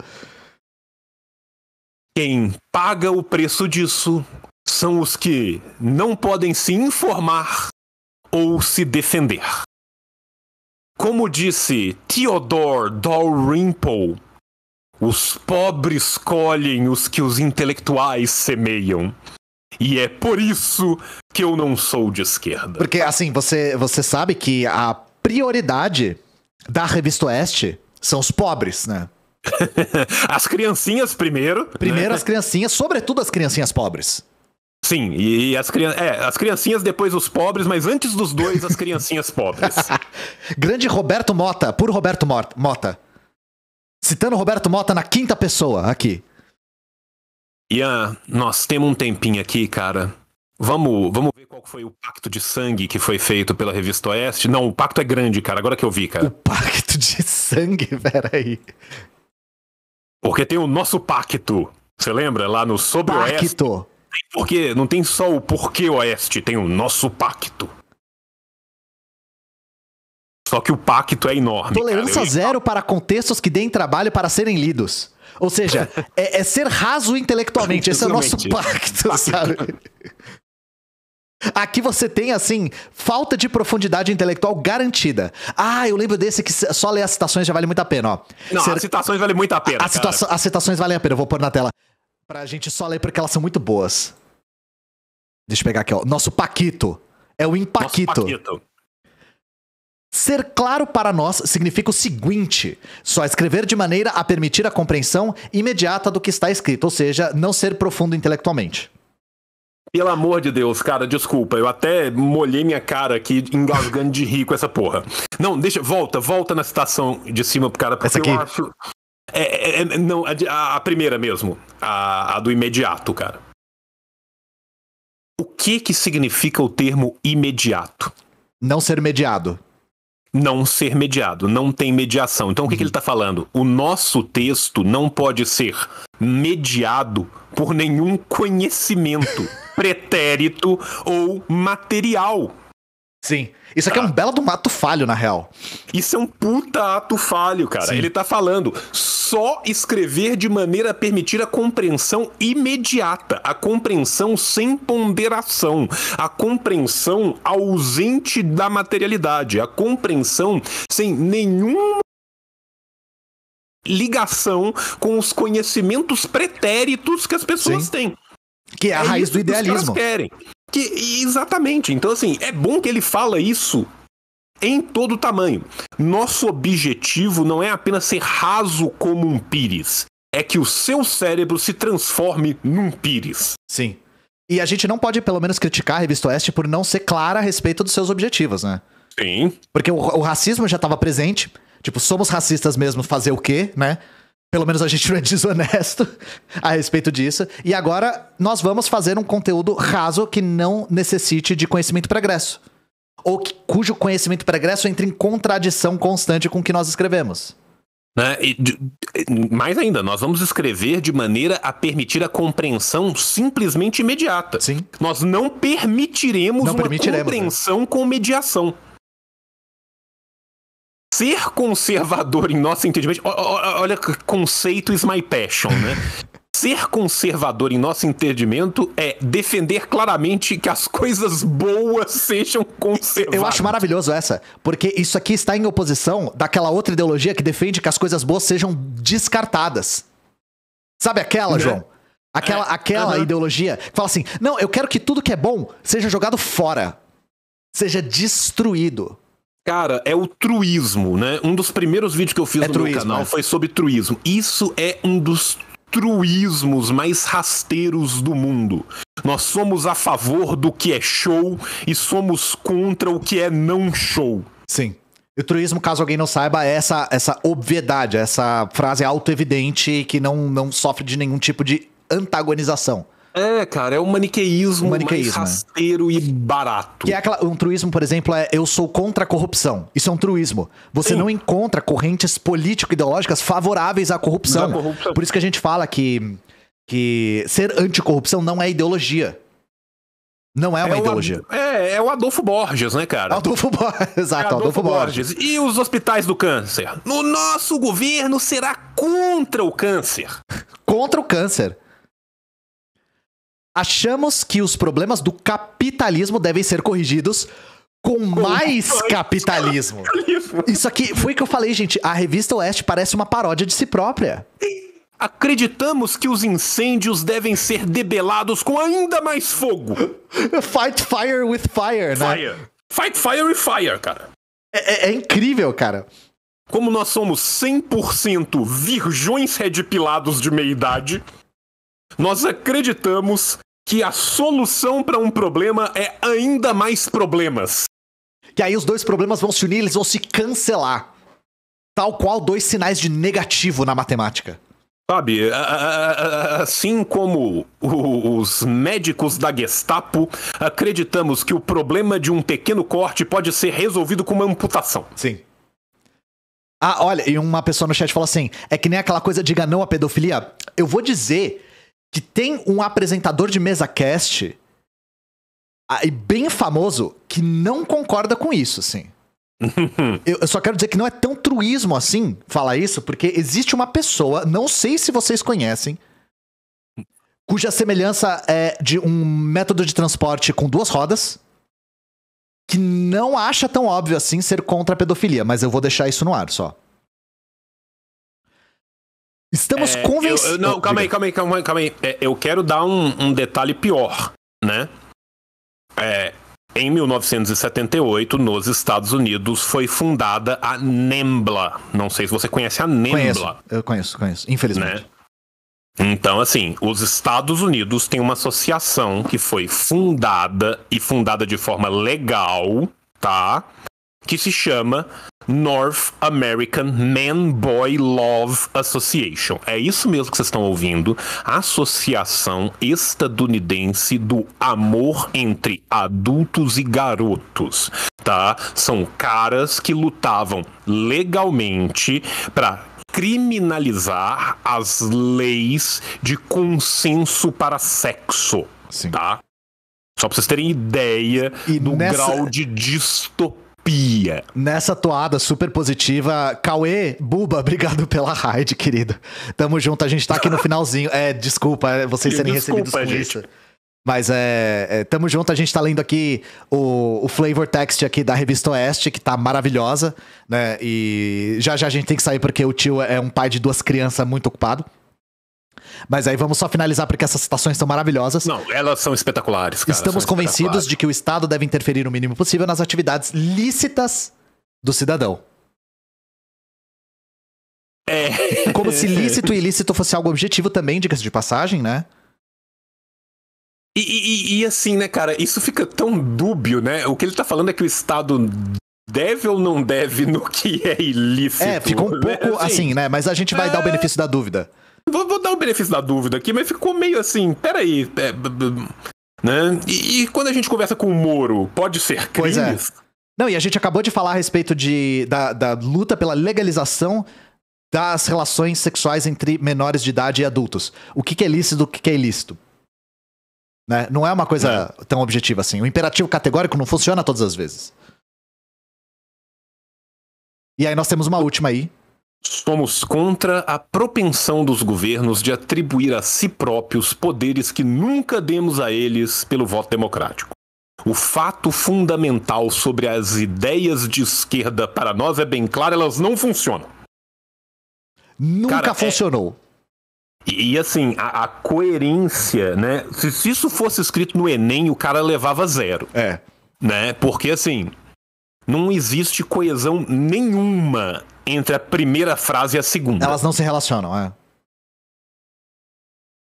Quem paga o preço disso são os que não podem se informar ou se defender. Como disse Theodore Dalrymple, os pobres colhem os que os intelectuais semeiam. E é por isso que eu não sou de esquerda. Porque, assim, você, você sabe que a prioridade da Revista Oeste são os pobres, né? [LAUGHS] as criancinhas primeiro. Né? Primeiro né? as criancinhas, sobretudo as criancinhas pobres. Sim, e, e as, crian é, as criancinhas, depois os pobres, mas antes dos dois, as criancinhas pobres. [LAUGHS] Grande Roberto Mota, por Roberto Mota. Citando Roberto Mota na quinta pessoa aqui. Ian, nós temos um tempinho aqui, cara. Vamos, vamos ver qual foi o pacto de sangue que foi feito pela revista Oeste. Não, o pacto é grande, cara. Agora que eu vi, cara. O pacto de sangue? [LAUGHS] Peraí. Porque tem o nosso pacto. Você lembra? Lá no Sobre Oeste. Pacto. Porque não tem só o porquê Oeste, tem o nosso pacto. Só que o pacto é enorme. Tolerância cara, zero para contextos que deem trabalho para serem lidos. Ou seja, [LAUGHS] é, é, ser raso intelectualmente. Esse é o nosso pacto, [LAUGHS] sabe? Aqui você tem, assim, falta de profundidade intelectual garantida. Ah, eu lembro desse que só ler as citações já vale muito a pena, ó. Não, ser... as citações valem muito a pena. A As citações valem a pena, eu vou pôr na tela. Pra gente só ler porque elas são muito boas. Deixa eu pegar aqui, ó. Nosso Paquito. É o Impaquito. Nosso Paquito. Ser claro para nós significa o seguinte: só escrever de maneira a permitir a compreensão imediata do que está escrito, ou seja, não ser profundo intelectualmente. Pelo amor de Deus, cara, desculpa. Eu até molhei minha cara aqui, engasgando de rir com essa porra. Não, deixa, volta, volta na citação de cima pro cara, porque essa aqui... eu acho. É, é, é não, a, a, primeira mesmo. A, a do imediato, cara. O que que significa o termo imediato? Não ser mediado não ser mediado, não tem mediação. Então o que, uhum. que ele está falando? O nosso texto não pode ser mediado por nenhum conhecimento [LAUGHS] pretérito ou material Sim. Isso aqui é tá. um belo do mato falho, na real. Isso é um puta ato falho, cara. Sim. Ele tá falando só escrever de maneira a permitir a compreensão imediata, a compreensão sem ponderação, a compreensão ausente da materialidade, a compreensão sem nenhuma ligação com os conhecimentos pretéritos que as pessoas Sim. têm. Que é a é raiz do idealismo. Que elas querem. Que, exatamente. Então, assim, é bom que ele fala isso em todo tamanho. Nosso objetivo não é apenas ser raso como um pires, é que o seu cérebro se transforme num pires. Sim. E a gente não pode, pelo menos, criticar a Revista Oeste por não ser clara a respeito dos seus objetivos, né? Sim. Porque o, o racismo já estava presente. Tipo, somos racistas mesmo, fazer o quê, né? Pelo menos a gente não [LAUGHS] é desonesto a respeito disso. E agora nós vamos fazer um conteúdo raso que não necessite de conhecimento pregresso. Ou que, cujo conhecimento pregresso entre em contradição constante com o que nós escrevemos. Né? E, de, mais ainda, nós vamos escrever de maneira a permitir a compreensão simplesmente imediata. Sim. Nós não permitiremos não uma permitiremos, né? compreensão né? com mediação ser conservador em nosso entendimento. Olha, conceito is my passion, né? [LAUGHS] Ser conservador em nosso entendimento é defender claramente que as coisas boas sejam conservadas. Eu acho maravilhoso essa, porque isso aqui está em oposição daquela outra ideologia que defende que as coisas boas sejam descartadas. Sabe aquela, né? João? Aquela, é, aquela ideologia que fala assim: não, eu quero que tudo que é bom seja jogado fora, seja destruído. Cara, é o truísmo, né? Um dos primeiros vídeos que eu fiz é no truísmo, canal é. foi sobre truísmo. Isso é um dos truísmos mais rasteiros do mundo. Nós somos a favor do que é show e somos contra o que é não show. Sim. E o truísmo, caso alguém não saiba, é essa, essa obviedade, essa frase autoevidente que não, não sofre de nenhum tipo de antagonização. É, cara, é o maniqueísmo, um maniqueísmo mais é. rasteiro é. e barato. Que é aquela, um truísmo, por exemplo, é eu sou contra a corrupção. Isso é um truísmo. Você Sim. não encontra correntes político-ideológicas favoráveis à corrupção. corrupção. Por isso que a gente fala que, que ser anticorrupção não é ideologia. Não é, é uma é ideologia. O, é, é o Adolfo Borges, né, cara? Adolfo Borges, [LAUGHS] é exato, é Adolfo, Adolfo Borges. Borges. E os hospitais do câncer? No nosso governo será contra o câncer. contra o câncer achamos que os problemas do capitalismo devem ser corrigidos com mais capitalismo. Isso aqui foi o que eu falei, gente. A revista Oeste parece uma paródia de si própria. Acreditamos que os incêndios devem ser debelados com ainda mais fogo. Fight fire with fire, né? Fire. Fight fire with fire, cara. É, é, é incrível, cara. Como nós somos 100% virgões redipilados de meia-idade, nós acreditamos que a solução para um problema é ainda mais problemas. Que aí os dois problemas vão se unir, eles vão se cancelar. Tal qual dois sinais de negativo na matemática. Sabe, assim como os médicos da Gestapo, acreditamos que o problema de um pequeno corte pode ser resolvido com uma amputação. Sim. Ah, olha, e uma pessoa no chat fala assim: é que nem aquela coisa, diga não à pedofilia. Eu vou dizer que tem um apresentador de mesa cast e bem famoso que não concorda com isso, assim. [LAUGHS] eu, eu só quero dizer que não é tão truísmo assim falar isso, porque existe uma pessoa, não sei se vocês conhecem, cuja semelhança é de um método de transporte com duas rodas, que não acha tão óbvio assim ser contra a pedofilia, mas eu vou deixar isso no ar só. Estamos é, convencidos. não, calma aí, calma aí, calma aí, calma aí. É, eu quero dar um, um detalhe pior, né? É, em 1978, nos Estados Unidos, foi fundada a NEMBLA. Não sei se você conhece a NEMBLA. Conheço, eu conheço, conheço, infelizmente. Né? Então, assim, os Estados Unidos têm uma associação que foi fundada e fundada de forma legal, tá? que se chama North American Man Boy Love Association. É isso mesmo que vocês estão ouvindo. Associação Estadunidense do Amor entre Adultos e Garotos. Tá? São caras que lutavam legalmente para criminalizar as leis de consenso para sexo. Sim. Tá? Só para vocês terem ideia e do nessa... grau de distopia Nessa toada super positiva, Cauê, Buba, [LAUGHS] obrigado pela raid, querido. Tamo junto, a gente tá aqui no finalzinho. É, desculpa é, vocês serem desculpa, recebidos com gente. isso. Mas é, é, tamo junto, a gente tá lendo aqui o, o flavor text aqui da Revista Oeste, que tá maravilhosa, né? E já já a gente tem que sair porque o tio é um pai de duas crianças muito ocupado. Mas aí vamos só finalizar porque essas citações são maravilhosas. Não, elas são espetaculares. Cara, Estamos são convencidos espetaculares. de que o Estado deve interferir o mínimo possível nas atividades lícitas do cidadão. É. Como se [LAUGHS] lícito e ilícito fosse algo objetivo também, diga-se de passagem, né? E, e, e, assim, né, cara, isso fica tão dúbio, né? O que ele tá falando é que o Estado deve ou não deve no que é ilícito. É, fica um né? pouco né? Assim, assim, né? Mas a gente vai é... dar o é. benefício da dúvida. Vou, vou, dar o benefício da dúvida aqui, mas ficou meio assim, peraí. É, né? E, e, quando a gente conversa com o Moro, pode ser crimes? Pois é. Não, e a gente acabou de falar a respeito de, da, da luta pela legalização das relações sexuais entre menores de idade e adultos. O que, que é lícito, o que, que é ilícito. Né? Não é uma coisa é. tão objetiva assim. O imperativo categórico não funciona todas as vezes. E aí nós temos uma última aí, Somos contra a propensão dos governos de atribuir a si próprios poderes que nunca demos a eles pelo voto democrático. O fato fundamental sobre as ideias de esquerda para nós é bem claro, elas não funcionam. Nunca Cara, é funcionou. É... E, assim, a, a, coerência, né? Se, se isso fosse escrito no Enem, o cara levava zero. É. Né? Porque assim, não existe coesão nenhuma entre a primeira frase e a segunda. Elas não se relacionam, é.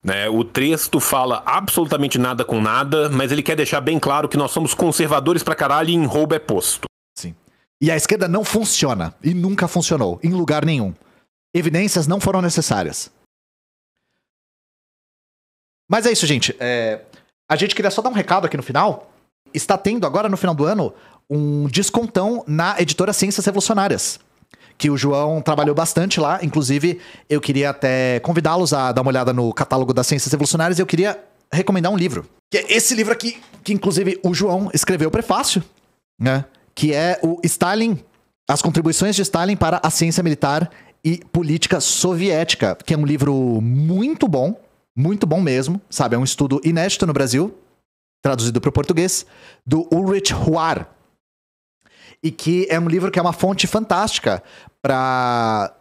Né, o texto fala absolutamente nada com nada, mas ele quer deixar bem claro que nós somos conservadores pra caralho e em roubo é posto. Sim. E a esquerda não funciona, e nunca funcionou, em lugar nenhum. Evidências não foram necessárias. Mas é isso, gente. É... A gente queria só dar um recado aqui no final. Está tendo agora, no final do ano, um descontão na editora Ciências Revolucionárias que o João trabalhou bastante lá. Inclusive, eu queria até convidá-los a dar uma olhada no catálogo das ciências evolucionárias. Eu queria recomendar um livro. Que é esse livro aqui, que inclusive o João escreveu o prefácio, né? Que é o Stalin, as contribuições de Stalin para a ciência militar e política soviética, que é um livro muito bom, muito bom mesmo, sabe? É um estudo inédito no Brasil, traduzido para o português, do Ulrich Huar, e que é um livro que é uma fonte fantástica para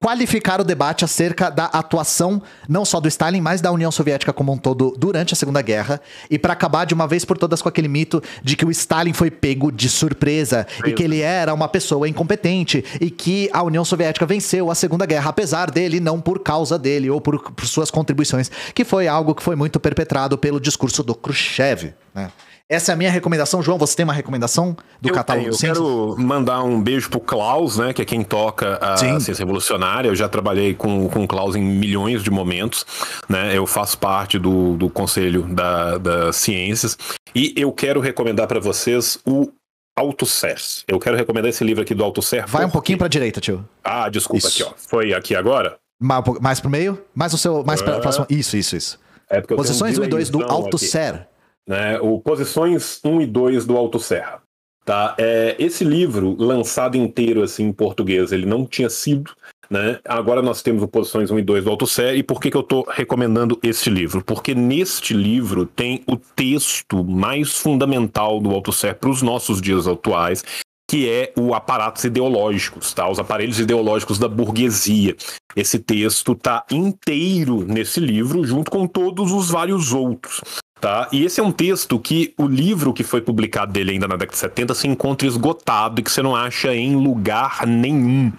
qualificar o debate acerca da atuação não só do Stalin, mas da União Soviética como um todo durante a Segunda Guerra, e para acabar de uma vez por todas com aquele mito de que o Stalin foi pego de surpresa Meu e que ele era uma pessoa incompetente e que a União Soviética venceu a Segunda Guerra apesar dele, não por causa dele ou por, por suas contribuições, que foi algo que foi muito perpetrado pelo discurso do Khrushchev, né? Essa é a minha recomendação. João, você tem uma recomendação do eu catálogo tenho. Eu quero mandar um beijo pro Klaus, né? Que é quem toca a Sim. Ciência Revolucionária. Eu já trabalhei com, com o Klaus em milhões de momentos, né? Eu faço parte do, do Conselho da, das Ciências. E eu quero recomendar para vocês o Autosers. Eu quero recomendar esse livro aqui do Autosers. Vai um pouquinho para direita, tio. Ah, desculpa isso. aqui, ó. Foi aqui agora? Mais, mais pro meio? Mais o seu. Mais ah. pra, próxima. Isso, isso, isso. É Posições 1 e 2 do Autoser né, o Posições 1 e 2 do Alto Serra. Tá? É, esse livro, lançado inteiro assim, em português, ele não tinha sido. Né? Agora nós temos o Posições 1 e 2 do Alto Serra. E por que, que eu estou recomendando este livro? Porque neste livro tem o texto mais fundamental do Alto Serra para os nossos dias atuais, que é o aparatos ideológicos, tá? Os aparelhos ideológicos da burguesia. Esse texto tá inteiro nesse livro, junto com todos os vários outros tá? E esse é um texto que o livro que foi publicado dele ainda na década de 70 se encontra esgotado e que você não acha em lugar nenhum,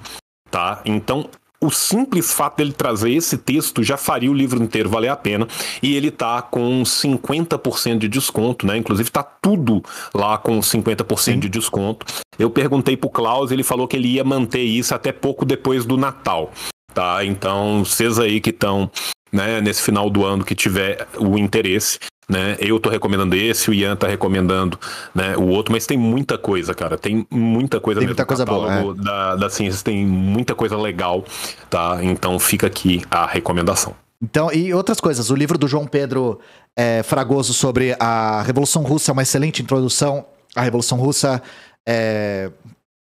tá? Então, o simples fato dele trazer esse texto já faria o livro inteiro valer a pena. E ele tá com 50% de desconto, né? Inclusive tá tudo lá com 50% Sim. de desconto. Eu perguntei pro Klaus, ele falou que ele ia manter isso até pouco depois do Natal, tá? Então, vocês aí que estão né, nesse final do ano que tiver o interesse, né? Eu tô recomendando esse, o Ian tá recomendando né, o outro, mas tem muita coisa, cara. Tem muita coisa tem mesmo. Muita coisa boa, é. da, da ciência tem muita coisa legal, tá? Então fica aqui a recomendação. Então, e outras coisas. O livro do João Pedro é, Fragoso sobre a Revolução Russa é uma excelente introdução à Revolução Russa. É,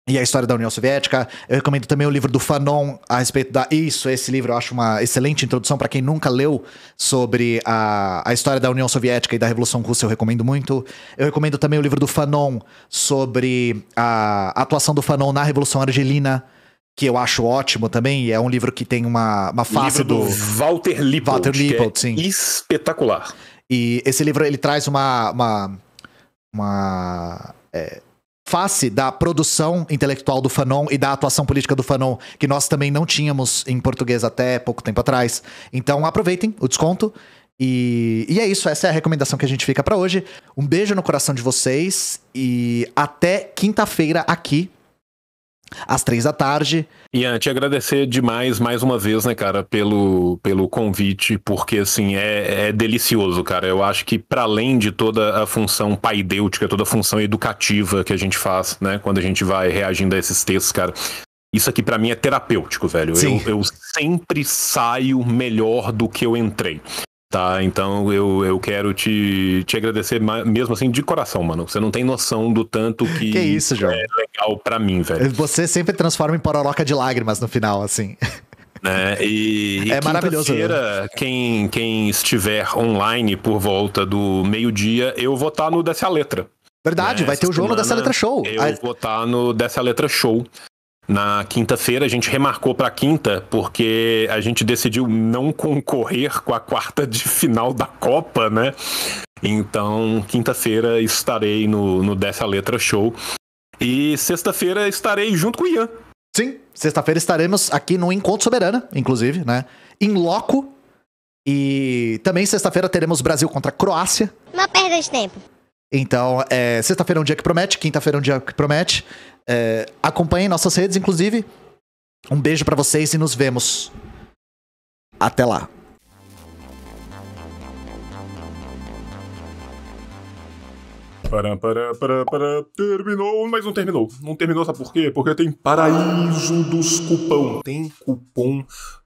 e a história da União Soviética. Eu recomendo também o livro do Fanon a respeito da. Isso, esse livro eu acho uma excelente introdução para quem nunca leu sobre a, a história da União Soviética e da Revolução Russa, eu recomendo muito. Eu recomendo também o livro do Fanon sobre a, a atuação do Fanon na Revolução Argelina que eu acho ótimo também, é um livro que tem uma, uma face do, do, Walter Lippold, Walter é Lippold é sim. espetacular. E esse livro ele traz uma uma, uma é, face da produção intelectual do Fanon e da atuação política do Fanon, que nós também não tínhamos em português até pouco tempo atrás. Então aproveitem o desconto. E, e é isso, essa é a recomendação que a gente fica para hoje. Um beijo no coração de vocês e até quinta-feira aqui às três da tarde. Ian, te agradecer demais mais uma vez, né, cara, pelo, pelo convite, porque assim é, é delicioso, cara. Eu acho que para além de toda a função paidêutica, toda a função educativa que a gente faz, né, quando a gente vai reagindo a esses textos, cara, isso aqui para mim é terapêutico, velho. Eu, eu, sempre saio melhor do que eu entrei. Tá, então eu, eu quero te, te agradecer mesmo assim de coração, mano. Você não tem noção do tanto que, que isso, João? é legal para mim, velho. Você sempre transforma em pororoca de lágrimas no final, assim. Né? E, [LAUGHS] é maravilhoso. Né? Quem, quem estiver online por volta do meio-dia, eu vou estar tá no Dessa Letra. Verdade, né? vai Essa ter o jogo dessa letra show. Eu vou estar tá no dessa letra show. Na quinta-feira a gente remarcou para quinta porque a gente decidiu não concorrer com a quarta de final da Copa, né? Então, quinta-feira estarei no, no Dessa Letra Show. E sexta-feira estarei junto com o Ian. Sim, sexta-feira estaremos aqui no Encontro Soberana, inclusive, né? Em loco. E também sexta-feira teremos Brasil contra Croácia. Não perda de tempo. Então, é, sexta-feira é um dia que promete, quinta-feira é um dia que promete. É, acompanhem nossas redes, inclusive. Um beijo para vocês e nos vemos. Até lá. Para, para, para, para. Terminou, mas não terminou. Não terminou, sabe por quê? Porque tem paraíso dos cupom. Tem cupom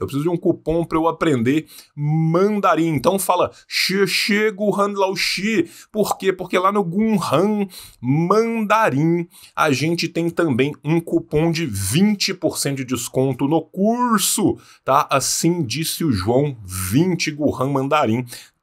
Eu preciso de um cupom para eu aprender mandarim. Então fala chego Lao Laoshi. Por quê? Porque lá no Gunhan Mandarim a gente tem também um cupom de 20% de desconto no curso, tá? Assim disse o João 20 Gurhan Mandarim